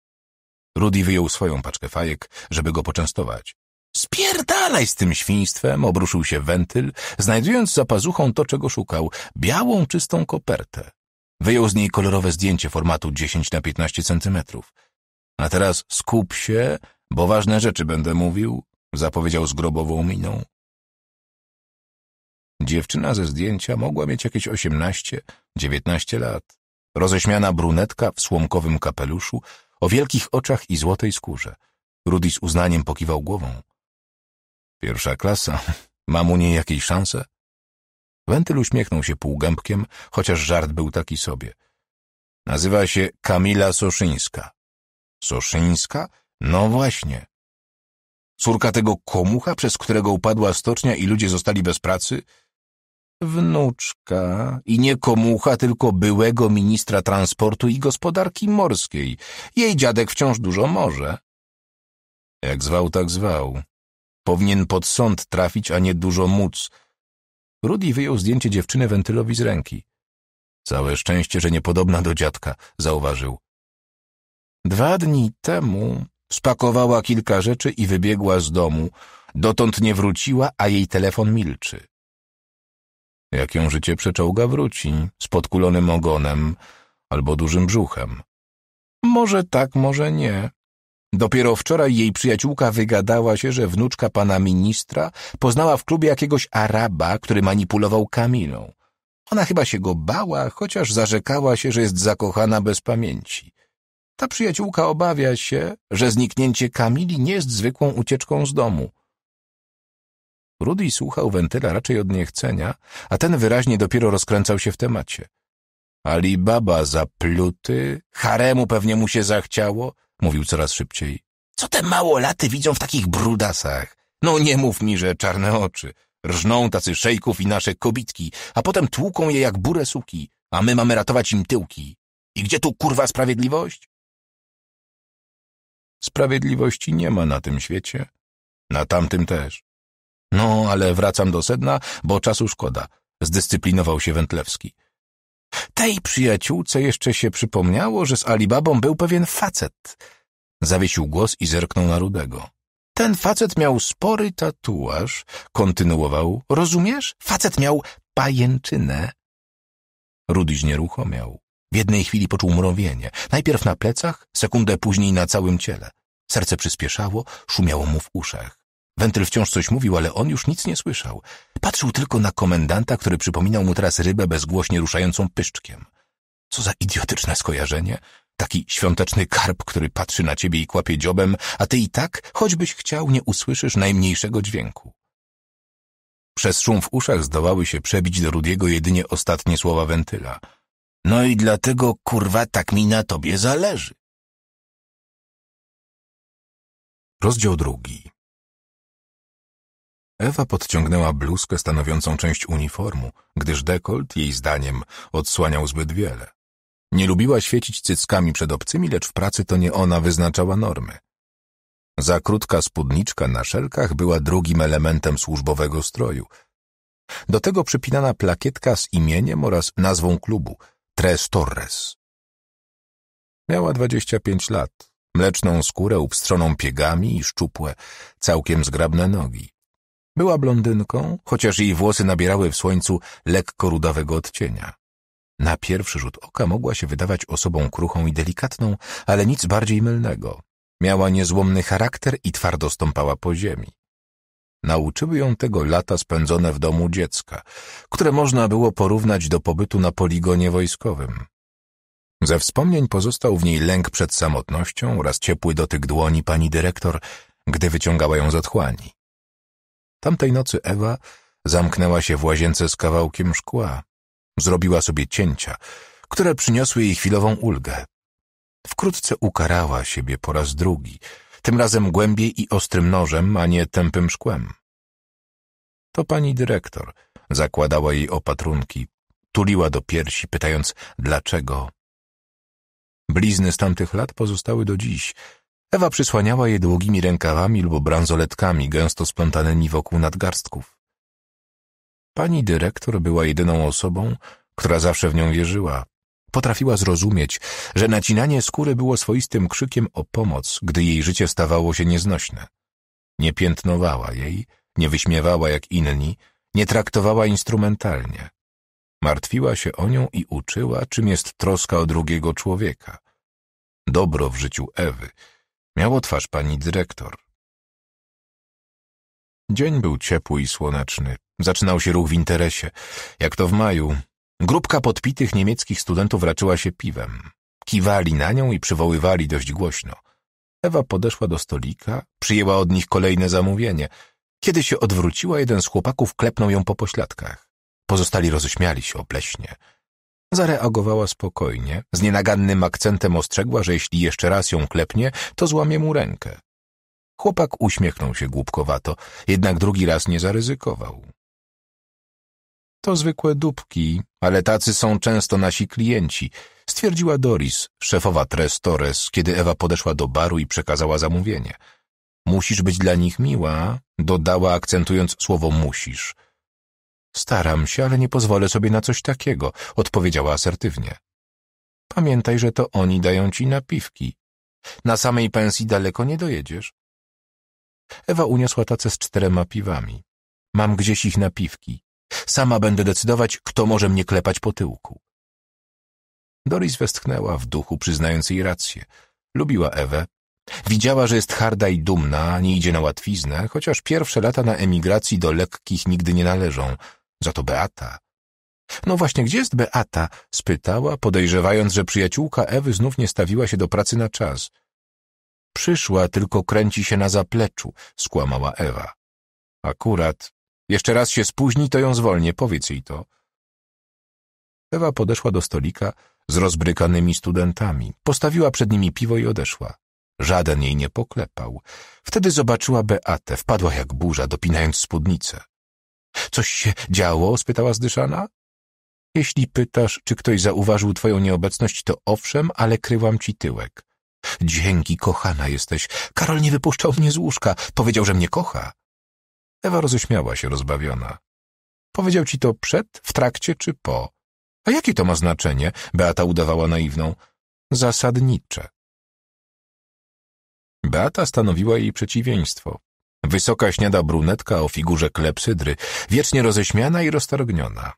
Rudy wyjął swoją paczkę fajek, żeby go poczęstować. Spierdalaj z tym świństwem, obruszył się wentyl, znajdując za pazuchą to, czego szukał, białą, czystą kopertę. Wyjął z niej kolorowe zdjęcie formatu 10 na 15 centymetrów. A teraz skup się bo ważne rzeczy będę mówił, zapowiedział z grobową miną. Dziewczyna ze zdjęcia mogła mieć jakieś osiemnaście, dziewiętnaście lat. Roześmiana brunetka w słomkowym kapeluszu, o wielkich oczach i złotej skórze. Rudy z uznaniem pokiwał głową. Pierwsza klasa. Mam u niej jakieś szanse? Wentyl uśmiechnął się półgębkiem, chociaż żart był taki sobie. Nazywa się Kamila Soszyńska. Soszyńska? No właśnie. Córka tego komucha, przez którego upadła stocznia i ludzie zostali bez pracy? Wnuczka i nie komucha, tylko byłego ministra transportu i gospodarki morskiej. Jej dziadek wciąż dużo może. Jak zwał, tak zwał. Powinien pod sąd trafić, a nie dużo móc. Rudy wyjął zdjęcie dziewczyny wentylowi z ręki. Całe szczęście, że niepodobna do dziadka, zauważył. Dwa dni temu Spakowała kilka rzeczy i wybiegła z domu. Dotąd nie wróciła, a jej telefon milczy. Jak ją życie przeczołga wróci, z podkulonym ogonem albo dużym brzuchem. Może tak, może nie. Dopiero wczoraj jej przyjaciółka wygadała się, że wnuczka pana ministra poznała w klubie jakiegoś Araba, który manipulował Kamilą. Ona chyba się go bała, chociaż zarzekała się, że jest zakochana bez pamięci. Ta przyjaciółka obawia się, że zniknięcie Kamili nie jest zwykłą ucieczką z domu. Rudy słuchał wentyla raczej od niechcenia, a ten wyraźnie dopiero rozkręcał się w temacie. Ali Baba zapluty, haremu pewnie mu się zachciało, mówił coraz szybciej. Co te małolaty widzą w takich brudasach? No nie mów mi, że czarne oczy. Rżną tacy szejków i nasze kobitki, a potem tłuką je jak burę suki, a my mamy ratować im tyłki. I gdzie tu kurwa sprawiedliwość? Sprawiedliwości nie ma na tym świecie, na tamtym też. No, ale wracam do sedna, bo czasu szkoda. Zdyscyplinował się Wętlewski. Tej przyjaciółce jeszcze się przypomniało, że z Alibabą był pewien facet. Zawiesił głos i zerknął na Rudego. Ten facet miał spory tatuaż, kontynuował. Rozumiesz? Facet miał pajęczynę. Rudyś znieruchomiał. W jednej chwili poczuł mrowienie, najpierw na plecach, sekundę później na całym ciele. Serce przyspieszało, szumiało mu w uszach. Wentyl wciąż coś mówił, ale on już nic nie słyszał. Patrzył tylko na komendanta, który przypominał mu teraz rybę bezgłośnie ruszającą pyszczkiem. Co za idiotyczne skojarzenie. Taki świąteczny karp, który patrzy na ciebie i kłapie dziobem, a ty i tak, choćbyś chciał, nie usłyszysz najmniejszego dźwięku. Przez szum w uszach zdołały się przebić do Rudiego jedynie ostatnie słowa Wentyla – no i dlatego, kurwa, tak mi na tobie zależy. Rozdział drugi. Ewa podciągnęła bluzkę stanowiącą część uniformu, gdyż dekolt, jej zdaniem, odsłaniał zbyt wiele. Nie lubiła świecić cyckami przed obcymi, lecz w pracy to nie ona wyznaczała normy. Za krótka spódniczka na szelkach była drugim elementem służbowego stroju. Do tego przypinana plakietka z imieniem oraz nazwą klubu – Tres Torres. Miała dwadzieścia pięć lat, mleczną skórę upstrzoną piegami i szczupłe, całkiem zgrabne nogi. Była blondynką, chociaż jej włosy nabierały w słońcu lekko rudawego odcienia. Na pierwszy rzut oka mogła się wydawać osobą kruchą i delikatną, ale nic bardziej mylnego. Miała niezłomny charakter i twardo stąpała po ziemi. Nauczyły ją tego lata spędzone w domu dziecka, które można było porównać do pobytu na poligonie wojskowym. Ze wspomnień pozostał w niej lęk przed samotnością oraz ciepły dotyk dłoni pani dyrektor, gdy wyciągała ją z otchłani. Tamtej nocy Ewa zamknęła się w łazience z kawałkiem szkła. Zrobiła sobie cięcia, które przyniosły jej chwilową ulgę. Wkrótce ukarała siebie po raz drugi – tym razem głębiej i ostrym nożem, a nie tępym szkłem. To pani dyrektor zakładała jej opatrunki, tuliła do piersi, pytając dlaczego. Blizny z tamtych lat pozostały do dziś. Ewa przysłaniała je długimi rękawami lub bransoletkami gęsto splątanymi wokół nadgarstków. Pani dyrektor była jedyną osobą, która zawsze w nią wierzyła, potrafiła zrozumieć, że nacinanie skóry było swoistym krzykiem o pomoc, gdy jej życie stawało się nieznośne. Nie piętnowała jej, nie wyśmiewała jak inni, nie traktowała instrumentalnie. Martwiła się o nią i uczyła, czym jest troska o drugiego człowieka. Dobro w życiu Ewy miało twarz pani dyrektor. Dzień był ciepły i słoneczny. Zaczynał się ruch w interesie. Jak to w maju, Grupka podpitych niemieckich studentów raczyła się piwem. Kiwali na nią i przywoływali dość głośno. Ewa podeszła do stolika, przyjęła od nich kolejne zamówienie. Kiedy się odwróciła, jeden z chłopaków klepnął ją po pośladkach. Pozostali roześmiali się pleśnie. Zareagowała spokojnie, z nienagannym akcentem ostrzegła, że jeśli jeszcze raz ją klepnie, to złamie mu rękę. Chłopak uśmiechnął się głupkowato, jednak drugi raz nie zaryzykował to zwykłe dupki, ale tacy są często nasi klienci, stwierdziła Doris, szefowa Tres Torres, kiedy Ewa podeszła do baru i przekazała zamówienie. Musisz być dla nich miła, dodała akcentując słowo musisz. Staram się, ale nie pozwolę sobie na coś takiego, odpowiedziała asertywnie. Pamiętaj, że to oni dają ci napiwki. Na samej pensji daleko nie dojedziesz. Ewa uniosła tacę z czterema piwami. Mam gdzieś ich napiwki. Sama będę decydować, kto może mnie klepać po tyłku. Doris westchnęła w duchu, przyznając jej rację. Lubiła Ewę. Widziała, że jest harda i dumna, nie idzie na łatwiznę, chociaż pierwsze lata na emigracji do lekkich nigdy nie należą. Za to Beata. No właśnie, gdzie jest Beata? spytała, podejrzewając, że przyjaciółka Ewy znów nie stawiła się do pracy na czas. Przyszła, tylko kręci się na zapleczu, skłamała Ewa. Akurat jeszcze raz się spóźni, to ją zwolnię, powiedz jej to. Ewa podeszła do stolika z rozbrykanymi studentami, postawiła przed nimi piwo i odeszła. Żaden jej nie poklepał. Wtedy zobaczyła Beatę, wpadła jak burza, dopinając spódnicę. Coś się działo? spytała zdyszana. Jeśli pytasz, czy ktoś zauważył twoją nieobecność, to owszem, ale kryłam ci tyłek. Dzięki, kochana jesteś. Karol nie wypuszczał mnie z łóżka. Powiedział, że mnie kocha. Ewa roześmiała się rozbawiona. Powiedział ci to przed, w trakcie czy po? A jakie to ma znaczenie? Beata udawała naiwną. Zasadnicze. Beata stanowiła jej przeciwieństwo. Wysoka śniada brunetka o figurze klepsydry, wiecznie roześmiana i roztargniona.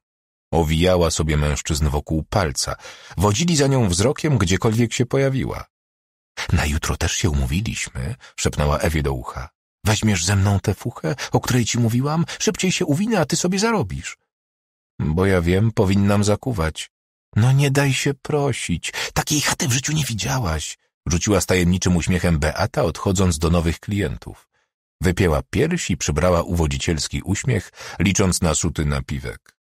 Owijała sobie mężczyzn wokół palca, wodzili za nią wzrokiem, gdziekolwiek się pojawiła. Na jutro też się umówiliśmy, szepnęła Ewie do ucha. Weźmiesz ze mną tę fuchę, o której ci mówiłam? Szybciej się uwinę, a ty sobie zarobisz. Bo ja wiem, powinnam zakuwać. No nie daj się prosić. Takiej chaty w życiu nie widziałaś. Rzuciła z tajemniczym uśmiechem Beata, odchodząc do nowych klientów. Wypięła pierś i przybrała uwodzicielski uśmiech, licząc na suty napiwek.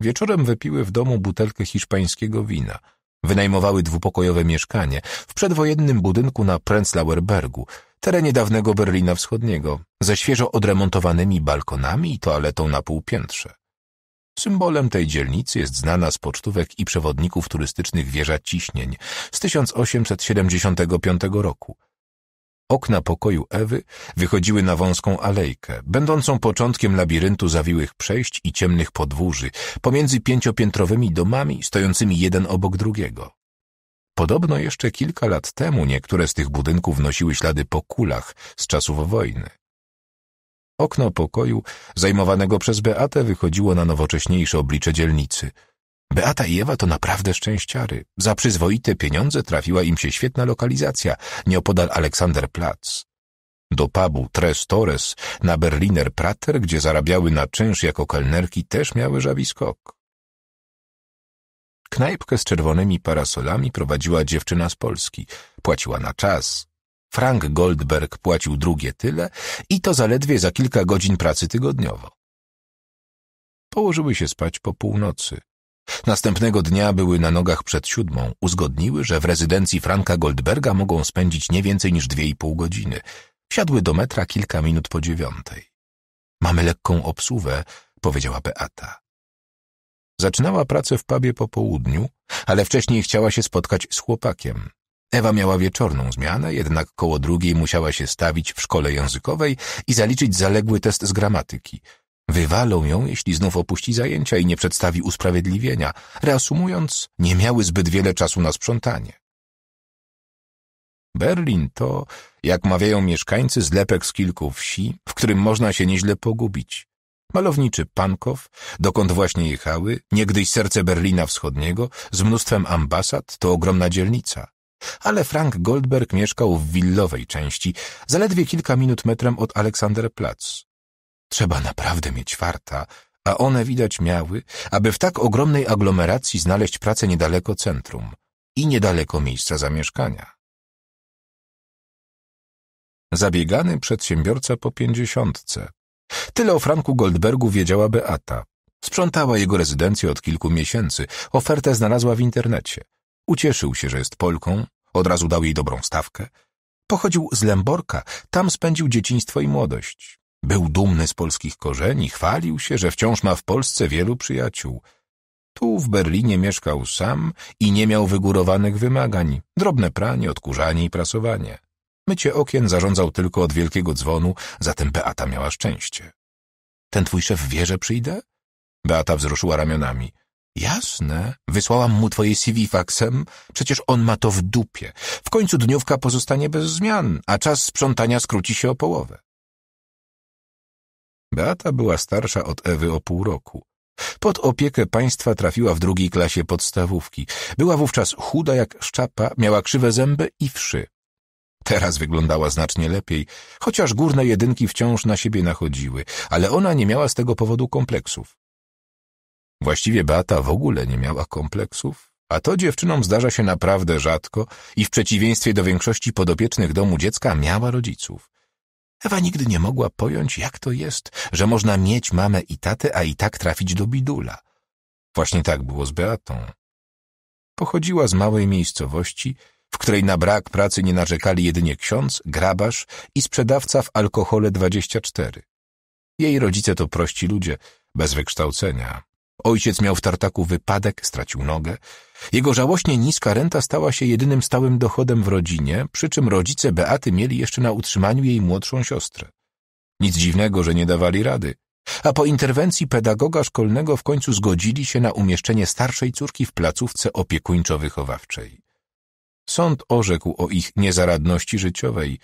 Wieczorem wypiły w domu butelkę hiszpańskiego wina. Wynajmowały dwupokojowe mieszkanie w przedwojennym budynku na Prenzlauerbergu – terenie dawnego Berlina Wschodniego, ze świeżo odremontowanymi balkonami i toaletą na półpiętrze. Symbolem tej dzielnicy jest znana z pocztówek i przewodników turystycznych wieża ciśnień z 1875 roku. Okna pokoju Ewy wychodziły na wąską alejkę, będącą początkiem labiryntu zawiłych przejść i ciemnych podwórzy, pomiędzy pięciopiętrowymi domami stojącymi jeden obok drugiego. Podobno jeszcze kilka lat temu niektóre z tych budynków nosiły ślady po kulach z czasów wojny. Okno pokoju zajmowanego przez Beatę wychodziło na nowocześniejsze oblicze dzielnicy. Beata i Ewa to naprawdę szczęściary. Za przyzwoite pieniądze trafiła im się świetna lokalizacja, nieopodal Aleksanderplatz. Do pubu Tres Torres na Berliner Prater, gdzie zarabiały na czynsz jako kelnerki, też miały żawiskok. Knajpkę z czerwonymi parasolami prowadziła dziewczyna z Polski. Płaciła na czas. Frank Goldberg płacił drugie tyle i to zaledwie za kilka godzin pracy tygodniowo. Położyły się spać po północy. Następnego dnia były na nogach przed siódmą. Uzgodniły, że w rezydencji Franka Goldberga mogą spędzić nie więcej niż dwie i pół godziny. Wsiadły do metra kilka minut po dziewiątej. Mamy lekką obsługę, powiedziała Beata. Zaczynała pracę w pubie po południu, ale wcześniej chciała się spotkać z chłopakiem. Ewa miała wieczorną zmianę, jednak koło drugiej musiała się stawić w szkole językowej i zaliczyć zaległy test z gramatyki. Wywalą ją, jeśli znów opuści zajęcia i nie przedstawi usprawiedliwienia. Reasumując, nie miały zbyt wiele czasu na sprzątanie. Berlin to, jak mawiają mieszkańcy, zlepek z kilku wsi, w którym można się nieźle pogubić. Malowniczy Pankow, dokąd właśnie jechały, niegdyś serce Berlina Wschodniego, z mnóstwem ambasad, to ogromna dzielnica. Ale Frank Goldberg mieszkał w willowej części, zaledwie kilka minut metrem od Aleksanderplatz. Trzeba naprawdę mieć warta, a one widać miały, aby w tak ogromnej aglomeracji znaleźć pracę niedaleko centrum i niedaleko miejsca zamieszkania. Zabiegany przedsiębiorca po pięćdziesiątce, Tyle o Franku Goldbergu wiedziała Beata. Sprzątała jego rezydencję od kilku miesięcy. Ofertę znalazła w internecie. Ucieszył się, że jest Polką. Od razu dał jej dobrą stawkę. Pochodził z Lęborka. Tam spędził dzieciństwo i młodość. Był dumny z polskich korzeni. Chwalił się, że wciąż ma w Polsce wielu przyjaciół. Tu w Berlinie mieszkał sam i nie miał wygórowanych wymagań. Drobne pranie, odkurzanie i prasowanie. Mycie okien zarządzał tylko od wielkiego dzwonu, zatem Beata miała szczęście. Ten twój szef wie, że przyjdę? Beata wzruszyła ramionami. Jasne, wysłałam mu twoje CV faksem, przecież on ma to w dupie. W końcu dniówka pozostanie bez zmian, a czas sprzątania skróci się o połowę. Beata była starsza od Ewy o pół roku. Pod opiekę państwa trafiła w drugiej klasie podstawówki. Była wówczas chuda jak szczapa, miała krzywe zęby i wszy. Teraz wyglądała znacznie lepiej, chociaż górne jedynki wciąż na siebie nachodziły, ale ona nie miała z tego powodu kompleksów. Właściwie Beata w ogóle nie miała kompleksów, a to dziewczynom zdarza się naprawdę rzadko i w przeciwieństwie do większości podopiecznych domu dziecka miała rodziców. Ewa nigdy nie mogła pojąć, jak to jest, że można mieć mamę i tatę, a i tak trafić do bidula. Właśnie tak było z Beatą. Pochodziła z małej miejscowości której na brak pracy nie narzekali jedynie ksiądz, grabarz i sprzedawca w alkohole 24. Jej rodzice to prości ludzie, bez wykształcenia. Ojciec miał w tartaku wypadek, stracił nogę. Jego żałośnie niska renta stała się jedynym stałym dochodem w rodzinie, przy czym rodzice Beaty mieli jeszcze na utrzymaniu jej młodszą siostrę. Nic dziwnego, że nie dawali rady. A po interwencji pedagoga szkolnego w końcu zgodzili się na umieszczenie starszej córki w placówce opiekuńczo-wychowawczej. Sąd orzekł o ich niezaradności życiowej.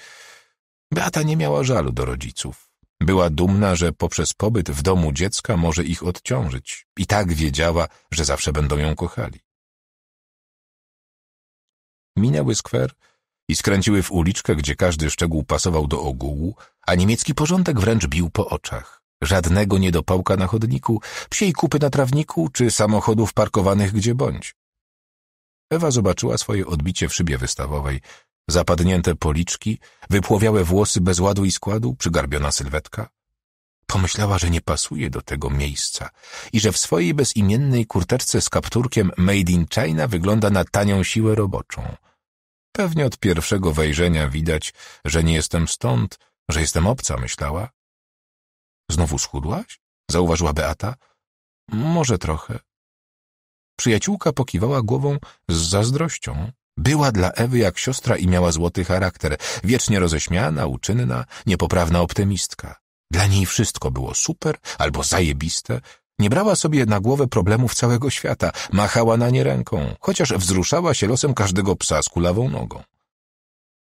Beata nie miała żalu do rodziców. Była dumna, że poprzez pobyt w domu dziecka może ich odciążyć. I tak wiedziała, że zawsze będą ją kochali. Minęły skwer i skręciły w uliczkę, gdzie każdy szczegół pasował do ogółu, a niemiecki porządek wręcz bił po oczach. Żadnego niedopałka na chodniku, psiej kupy na trawniku czy samochodów parkowanych gdzie bądź. Ewa zobaczyła swoje odbicie w szybie wystawowej, zapadnięte policzki, wypłowiałe włosy bez ładu i składu, przygarbiona sylwetka. Pomyślała, że nie pasuje do tego miejsca i że w swojej bezimiennej kurteczce z kapturkiem Made in China wygląda na tanią siłę roboczą. Pewnie od pierwszego wejrzenia widać, że nie jestem stąd, że jestem obca, myślała. Znowu schudłaś? Zauważyła Beata. Może trochę. Przyjaciółka pokiwała głową z zazdrością. Była dla Ewy jak siostra i miała złoty charakter, wiecznie roześmiana, uczynna, niepoprawna optymistka. Dla niej wszystko było super albo zajebiste. Nie brała sobie na głowę problemów całego świata, machała na nie ręką, chociaż wzruszała się losem każdego psa z kulawą nogą.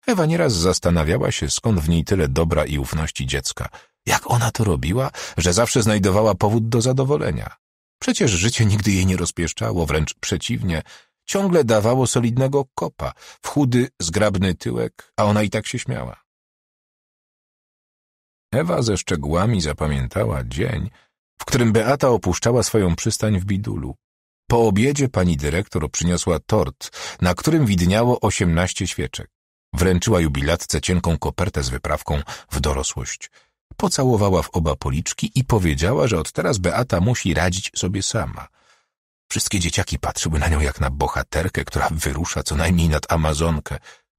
Ewa nieraz zastanawiała się, skąd w niej tyle dobra i ufności dziecka. Jak ona to robiła, że zawsze znajdowała powód do zadowolenia. Przecież życie nigdy jej nie rozpieszczało, wręcz przeciwnie. Ciągle dawało solidnego kopa, w chudy, zgrabny tyłek, a ona i tak się śmiała. Ewa ze szczegółami zapamiętała dzień, w którym Beata opuszczała swoją przystań w Bidulu. Po obiedzie pani dyrektor przyniosła tort, na którym widniało osiemnaście świeczek. Wręczyła jubilatce cienką kopertę z wyprawką w dorosłość – pocałowała w oba policzki i powiedziała, że od teraz Beata musi radzić sobie sama. Wszystkie dzieciaki patrzyły na nią jak na bohaterkę, która wyrusza co najmniej nad Amazonkę.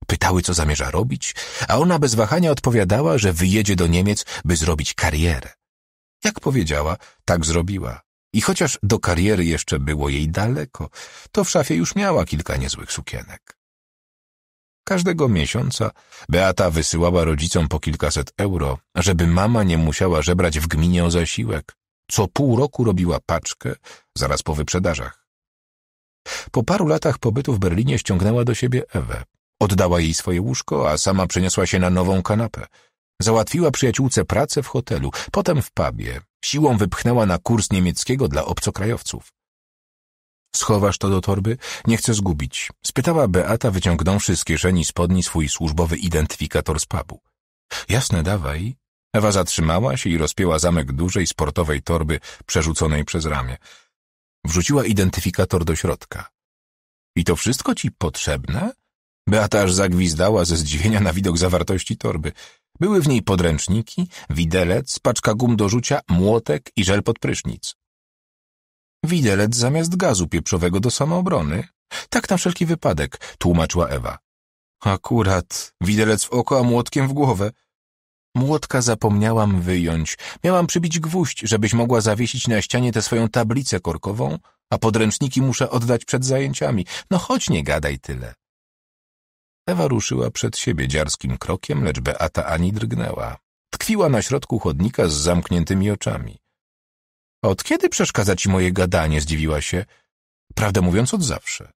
Pytały, co zamierza robić, a ona bez wahania odpowiadała, że wyjedzie do Niemiec, by zrobić karierę. Jak powiedziała, tak zrobiła. I chociaż do kariery jeszcze było jej daleko, to w szafie już miała kilka niezłych sukienek. Każdego miesiąca Beata wysyłała rodzicom po kilkaset euro, żeby mama nie musiała żebrać w gminie o zasiłek. Co pół roku robiła paczkę, zaraz po wyprzedażach. Po paru latach pobytu w Berlinie ściągnęła do siebie Ewę. Oddała jej swoje łóżko, a sama przeniosła się na nową kanapę. Załatwiła przyjaciółce pracę w hotelu, potem w pubie. Siłą wypchnęła na kurs niemieckiego dla obcokrajowców. Schowasz to do torby? Nie chcę zgubić. Spytała Beata, wyciągnąwszy z kieszeni spodni swój służbowy identyfikator z pubu. Jasne, dawaj. Ewa zatrzymała się i rozpięła zamek dużej sportowej torby przerzuconej przez ramię. Wrzuciła identyfikator do środka. I to wszystko ci potrzebne? Beata aż zagwizdała ze zdziwienia na widok zawartości torby. Były w niej podręczniki, widelec, paczka gum do rzucia, młotek i żel pod prysznic. Widelec zamiast gazu pieprzowego do samoobrony? Tak na wszelki wypadek, tłumaczyła Ewa. Akurat, widelec w oko, a młotkiem w głowę. Młotka zapomniałam wyjąć. Miałam przybić gwóźdź, żebyś mogła zawiesić na ścianie tę swoją tablicę korkową, a podręczniki muszę oddać przed zajęciami. No chodź, nie gadaj tyle. Ewa ruszyła przed siebie dziarskim krokiem, lecz Beata ani drgnęła. Tkwiła na środku chodnika z zamkniętymi oczami. Od kiedy przeszkadza ci moje gadanie? Zdziwiła się. Prawdę mówiąc, od zawsze.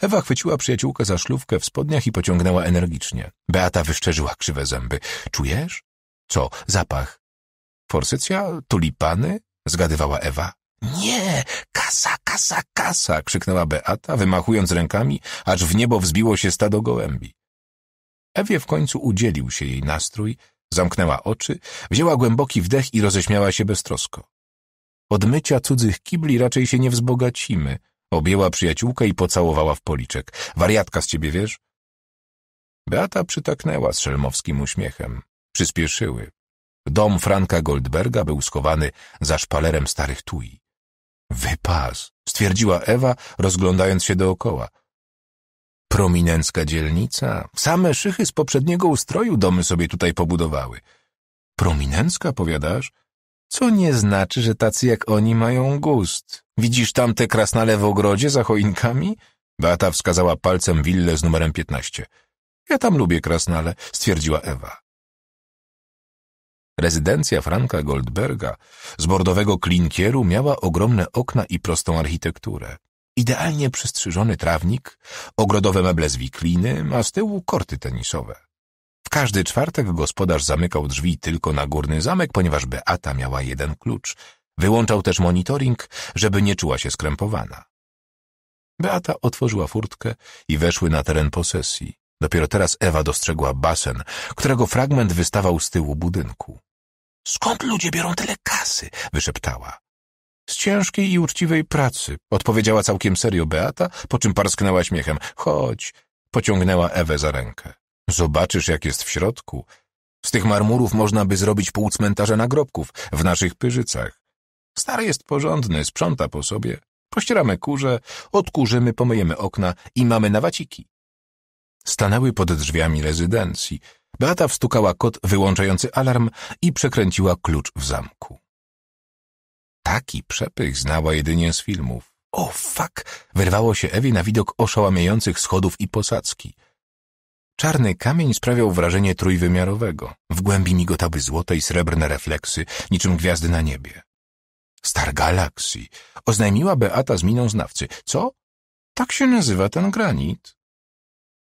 Ewa chwyciła przyjaciółkę za szlówkę w spodniach i pociągnęła energicznie. Beata wyszczerzyła krzywe zęby. Czujesz? Co, zapach? Forsycja? Tulipany? Zgadywała Ewa. Nie! Kasa, kasa, kasa! krzyknęła Beata, wymachując rękami, aż w niebo wzbiło się stado gołębi. Ewie w końcu udzielił się jej nastrój Zamknęła oczy, wzięła głęboki wdech i roześmiała się beztrosko. Od mycia cudzych kibli raczej się nie wzbogacimy. Objęła przyjaciółkę i pocałowała w policzek. Wariatka z ciebie, wiesz? Beata przytaknęła z szelmowskim uśmiechem. Przyspieszyły. Dom Franka Goldberga był skowany za szpalerem starych tui. Wypas, stwierdziła Ewa, rozglądając się dookoła. Prominencka dzielnica. Same szychy z poprzedniego ustroju domy sobie tutaj pobudowały. Prominencka, powiadasz? Co nie znaczy, że tacy jak oni mają gust. Widzisz tamte krasnale w ogrodzie za choinkami? Beata wskazała palcem willę z numerem 15. Ja tam lubię krasnale, stwierdziła Ewa. Rezydencja Franka Goldberga z bordowego klinkieru miała ogromne okna i prostą architekturę. Idealnie przystrzyżony trawnik, ogrodowe meble z wikliny, a z tyłu korty tenisowe. W każdy czwartek gospodarz zamykał drzwi tylko na górny zamek, ponieważ Beata miała jeden klucz. Wyłączał też monitoring, żeby nie czuła się skrępowana. Beata otworzyła furtkę i weszły na teren posesji. Dopiero teraz Ewa dostrzegła basen, którego fragment wystawał z tyłu budynku. Skąd ludzie biorą tyle kasy? wyszeptała. Z ciężkiej i uczciwej pracy, odpowiedziała całkiem serio Beata, po czym parsknęła śmiechem. Chodź, pociągnęła Ewę za rękę. Zobaczysz, jak jest w środku. Z tych marmurów można by zrobić pół cmentarza nagrobków w naszych Pyrzycach. Stary jest porządny, sprząta po sobie. Pościeramy kurze, odkurzymy, pomyjemy okna i mamy nawaciki. Stanęły pod drzwiami rezydencji. Beata wstukała kod wyłączający alarm i przekręciła klucz w zamku. Taki przepych znała jedynie z filmów. O, fuck! Wyrwało się Ewie na widok oszałamiających schodów i posadzki. Czarny kamień sprawiał wrażenie trójwymiarowego. W głębi migotały złote i srebrne refleksy, niczym gwiazdy na niebie. Star Galaxy, oznajmiła Beata z miną znawcy. Co? Tak się nazywa ten granit.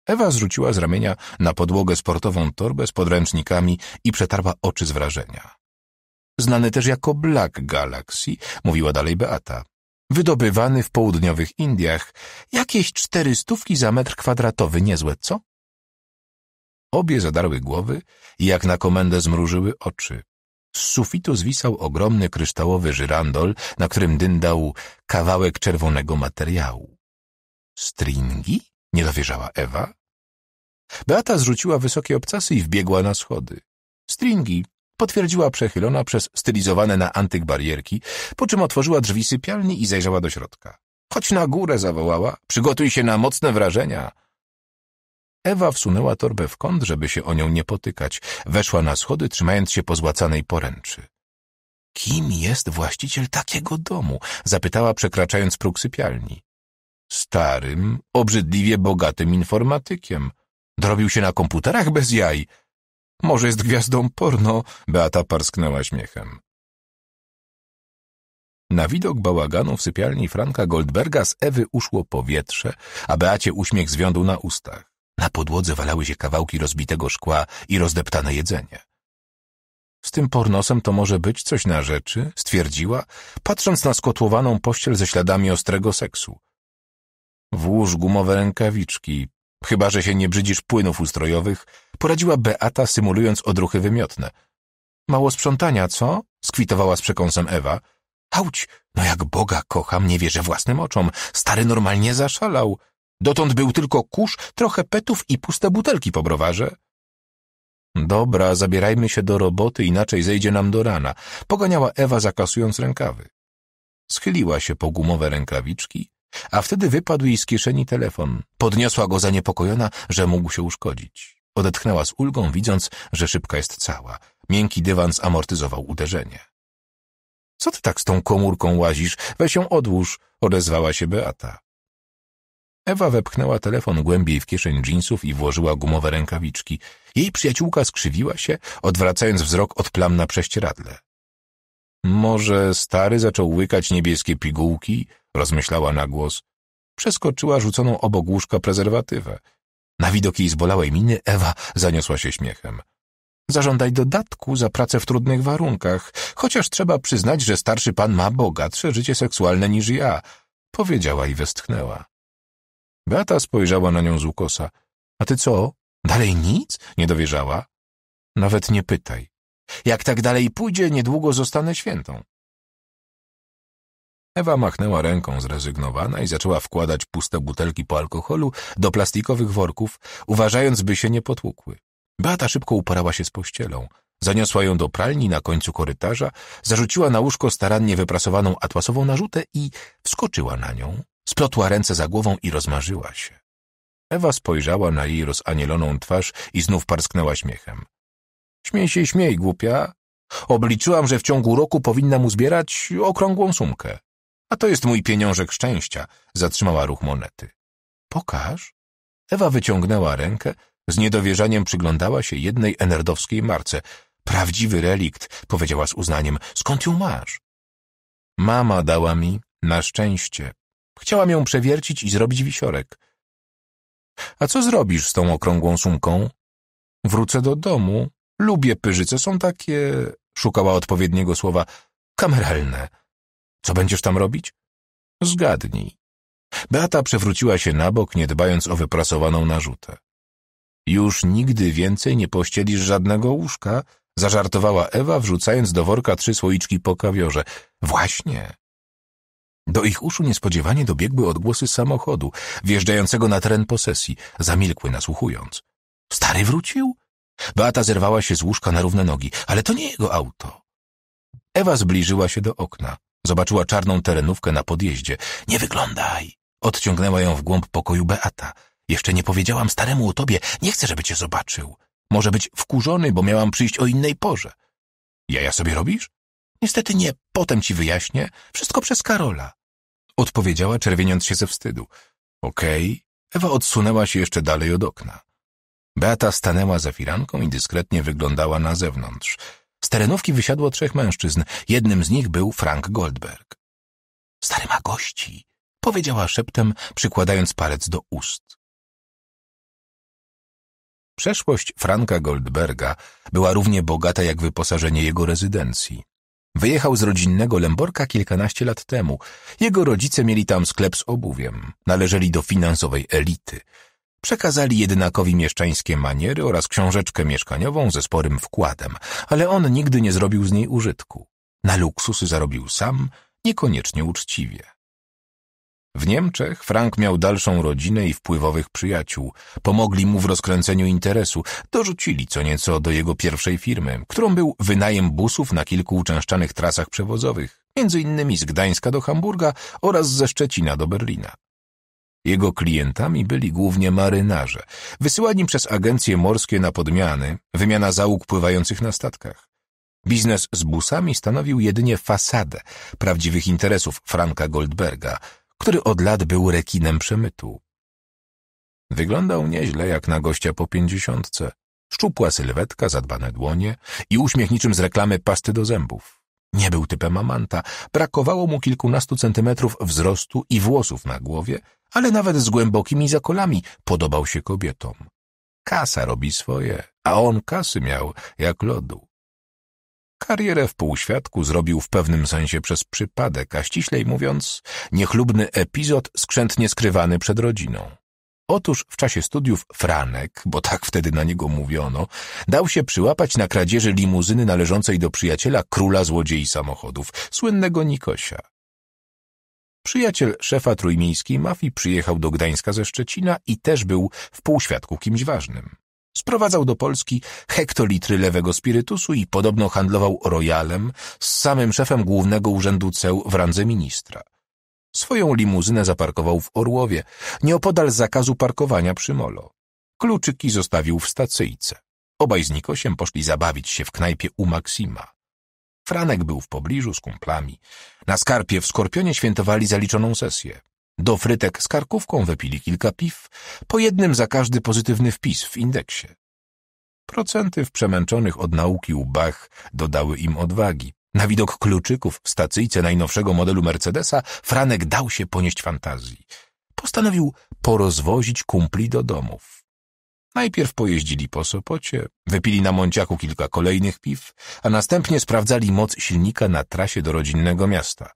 Ewa zrzuciła z ramienia na podłogę sportową torbę z podręcznikami i przetarła oczy z wrażenia znany też jako Black Galaxy, mówiła dalej Beata. Wydobywany w południowych Indiach, jakieś cztery stówki za metr kwadratowy, niezłe, co? Obie zadarły głowy i jak na komendę zmrużyły oczy. Z sufitu zwisał ogromny kryształowy żyrandol, na którym dyndał kawałek czerwonego materiału. Stringi? Nie dowierzała Ewa. Beata zrzuciła wysokie obcasy i wbiegła na schody. Stringi, potwierdziła przechylona przez stylizowane na antyk barierki, po czym otworzyła drzwi sypialni i zajrzała do środka. Chodź na górę, zawołała, przygotuj się na mocne wrażenia. Ewa wsunęła torbę w kąt, żeby się o nią nie potykać. Weszła na schody, trzymając się pozłacanej poręczy. Kim jest właściciel takiego domu? zapytała, przekraczając próg sypialni. Starym, obrzydliwie bogatym informatykiem. Dorobił się na komputerach bez jaj. Może jest gwiazdą porno? Beata parsknęła śmiechem. Na widok bałaganu w sypialni Franka Goldberga z Ewy uszło powietrze, a Beacie uśmiech zwiądł na ustach. Na podłodze walały się kawałki rozbitego szkła i rozdeptane jedzenie. Z tym pornosem to może być coś na rzeczy, stwierdziła, patrząc na skotłowaną pościel ze śladami ostrego seksu. Włóż gumowe rękawiczki, Chyba, że się nie brzydzisz płynów ustrojowych, poradziła Beata, symulując odruchy wymiotne. Mało sprzątania, co? skwitowała z przekąsem Ewa. Auć, no jak Boga kocham, nie wierzę własnym oczom. Stary normalnie zaszalał. Dotąd był tylko kurz, trochę petów i puste butelki po browarze. Dobra, zabierajmy się do roboty, inaczej zejdzie nam do rana. Poganiała Ewa, zakasując rękawy. Schyliła się po gumowe rękawiczki, a wtedy wypadł jej z kieszeni telefon. Podniosła go zaniepokojona, że mógł się uszkodzić. Odetchnęła z ulgą, widząc, że szybka jest cała. Miękki dywan zamortyzował uderzenie. Co ty tak z tą komórką łazisz? Weź ją odłóż, odezwała się Beata. Ewa wepchnęła telefon głębiej w kieszeń dżinsów i włożyła gumowe rękawiczki. Jej przyjaciółka skrzywiła się, odwracając wzrok od plam na prześcieradle. Może stary zaczął łykać niebieskie pigułki? rozmyślała na głos. Przeskoczyła rzuconą obok łóżka prezerwatywę. Na widok jej zbolałej miny Ewa zaniosła się śmiechem. Zażądaj dodatku za pracę w trudnych warunkach, chociaż trzeba przyznać, że starszy pan ma bogatsze życie seksualne niż ja, powiedziała i westchnęła. Beata spojrzała na nią z ukosa. A ty co? Dalej nic? Nie dowierzała. Nawet nie pytaj. Jak tak dalej pójdzie, niedługo zostanę świętą. Ewa machnęła ręką zrezygnowana i zaczęła wkładać puste butelki po alkoholu do plastikowych worków, uważając, by się nie potłukły. Beata szybko uparała się z pościelą. Zaniosła ją do pralni na końcu korytarza, zarzuciła na łóżko starannie wyprasowaną atłasową narzutę i wskoczyła na nią, splotła ręce za głową i rozmarzyła się. Ewa spojrzała na jej rozanieloną twarz i znów parsknęła śmiechem. Śmiej się, śmiej, głupia. Obliczyłam, że w ciągu roku powinnam zbierać okrągłą sumkę. A to jest mój pieniążek szczęścia, zatrzymała ruch monety. Pokaż. Ewa wyciągnęła rękę, z niedowierzaniem przyglądała się jednej enerdowskiej marce. Prawdziwy relikt, powiedziała z uznaniem. Skąd ją masz? Mama dała mi, na szczęście. Chciałam ją przewiercić i zrobić wisiorek. A co zrobisz z tą okrągłą sumką? Wrócę do domu. Lubię pyrzyce, są takie... Szukała odpowiedniego słowa. Kameralne. Co będziesz tam robić? Zgadnij. Beata przewróciła się na bok, nie dbając o wyprasowaną narzutę. Już nigdy więcej nie pościelisz żadnego łóżka, zażartowała Ewa, wrzucając do worka trzy słoiczki po kawiorze. Właśnie. Do ich uszu niespodziewanie dobiegły odgłosy samochodu, wjeżdżającego na teren posesji, zamilkły nasłuchując. Stary wrócił? Beata zerwała się z łóżka na równe nogi, ale to nie jego auto. Ewa zbliżyła się do okna. Zobaczyła czarną terenówkę na podjeździe. Nie wyglądaj! Odciągnęła ją w głąb pokoju Beata. Jeszcze nie powiedziałam staremu o tobie. Nie chcę, żeby cię zobaczył. Może być wkurzony, bo miałam przyjść o innej porze. Jaja sobie robisz? Niestety nie. Potem ci wyjaśnię. Wszystko przez Karola. Odpowiedziała, czerwieniąc się ze wstydu. Okej. Okay. Ewa odsunęła się jeszcze dalej od okna. Beata stanęła za firanką i dyskretnie wyglądała na zewnątrz. Z terenówki wysiadło trzech mężczyzn. Jednym z nich był Frank Goldberg. Stary ma gości, powiedziała szeptem, przykładając palec do ust. Przeszłość Franka Goldberga była równie bogata jak wyposażenie jego rezydencji. Wyjechał z rodzinnego Lęborka kilkanaście lat temu. Jego rodzice mieli tam sklep z obuwiem. Należeli do finansowej elity. Przekazali jednakowi mieszczańskie maniery oraz książeczkę mieszkaniową ze sporym wkładem, ale on nigdy nie zrobił z niej użytku. Na luksusy zarobił sam, niekoniecznie uczciwie. W Niemczech Frank miał dalszą rodzinę i wpływowych przyjaciół. Pomogli mu w rozkręceniu interesu, dorzucili co nieco do jego pierwszej firmy, którą był wynajem busów na kilku uczęszczanych trasach przewozowych, między innymi z Gdańska do Hamburga oraz ze Szczecina do Berlina. Jego klientami byli głównie marynarze, wysyłani przez agencje morskie na podmiany, wymiana załóg pływających na statkach. Biznes z busami stanowił jedynie fasadę prawdziwych interesów Franka Goldberga, który od lat był rekinem przemytu. Wyglądał nieźle jak na gościa po pięćdziesiątce. Szczupła sylwetka, zadbane dłonie i uśmiech niczym z reklamy pasty do zębów. Nie był typem amanta, brakowało mu kilkunastu centymetrów wzrostu i włosów na głowie – ale nawet z głębokimi zakolami podobał się kobietom. Kasa robi swoje, a on kasy miał, jak lodu. Karierę w półświadku zrobił w pewnym sensie przez przypadek, a ściślej mówiąc, niechlubny epizod skrzętnie skrywany przed rodziną. Otóż w czasie studiów Franek, bo tak wtedy na niego mówiono, dał się przyłapać na kradzieży limuzyny należącej do przyjaciela króla złodziei samochodów, słynnego Nikosia. Przyjaciel szefa trójmiejskiej mafii przyjechał do Gdańska ze Szczecina i też był w półświadku kimś ważnym. Sprowadzał do Polski hektolitry lewego spirytusu i podobno handlował royalem z samym szefem głównego urzędu ceł w randze ministra. Swoją limuzynę zaparkował w Orłowie, nieopodal zakazu parkowania przy molo. Kluczyki zostawił w stacyjce. Obaj z Nikosiem poszli zabawić się w knajpie u Maksima. Franek był w pobliżu z kumplami. Na skarpie w Skorpionie świętowali zaliczoną sesję. Do frytek z karkówką wypili kilka piw, po jednym za każdy pozytywny wpis w indeksie. Procenty w przemęczonych od nauki łbach dodały im odwagi. Na widok kluczyków w stacyjce najnowszego modelu Mercedesa Franek dał się ponieść fantazji. Postanowił porozwozić kumpli do domów. Najpierw pojeździli po Sopocie, wypili na Mąciaku kilka kolejnych piw, a następnie sprawdzali moc silnika na trasie do rodzinnego miasta.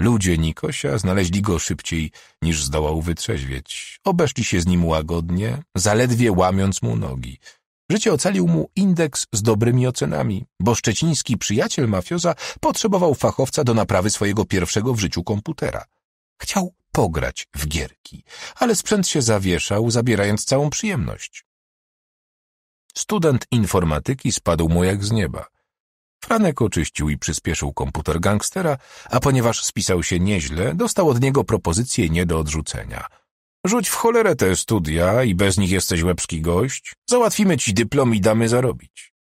Ludzie Nikosia znaleźli go szybciej, niż zdołał wytrzeźwieć. Obeszli się z nim łagodnie, zaledwie łamiąc mu nogi. Życie ocalił mu indeks z dobrymi ocenami, bo szczeciński przyjaciel mafioza potrzebował fachowca do naprawy swojego pierwszego w życiu komputera. Chciał pograć w gierki, ale sprzęt się zawieszał, zabierając całą przyjemność. Student informatyki spadł mu jak z nieba. Franek oczyścił i przyspieszył komputer gangstera, a ponieważ spisał się nieźle, dostał od niego propozycję nie do odrzucenia. Rzuć w cholerę te studia i bez nich jesteś łebski gość, załatwimy ci dyplom i damy zarobić.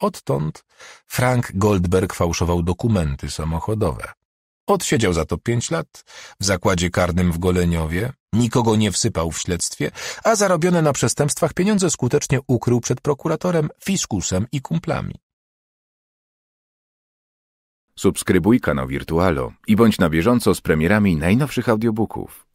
Odtąd Frank Goldberg fałszował dokumenty samochodowe. Odsiedział za to pięć lat w zakładzie karnym w Goleniowie, nikogo nie wsypał w śledztwie, a zarobione na przestępstwach pieniądze skutecznie ukrył przed prokuratorem, fiskusem i kumplami. Subskrybuj kanał Wirtualo i bądź na bieżąco z premierami najnowszych audiobooków.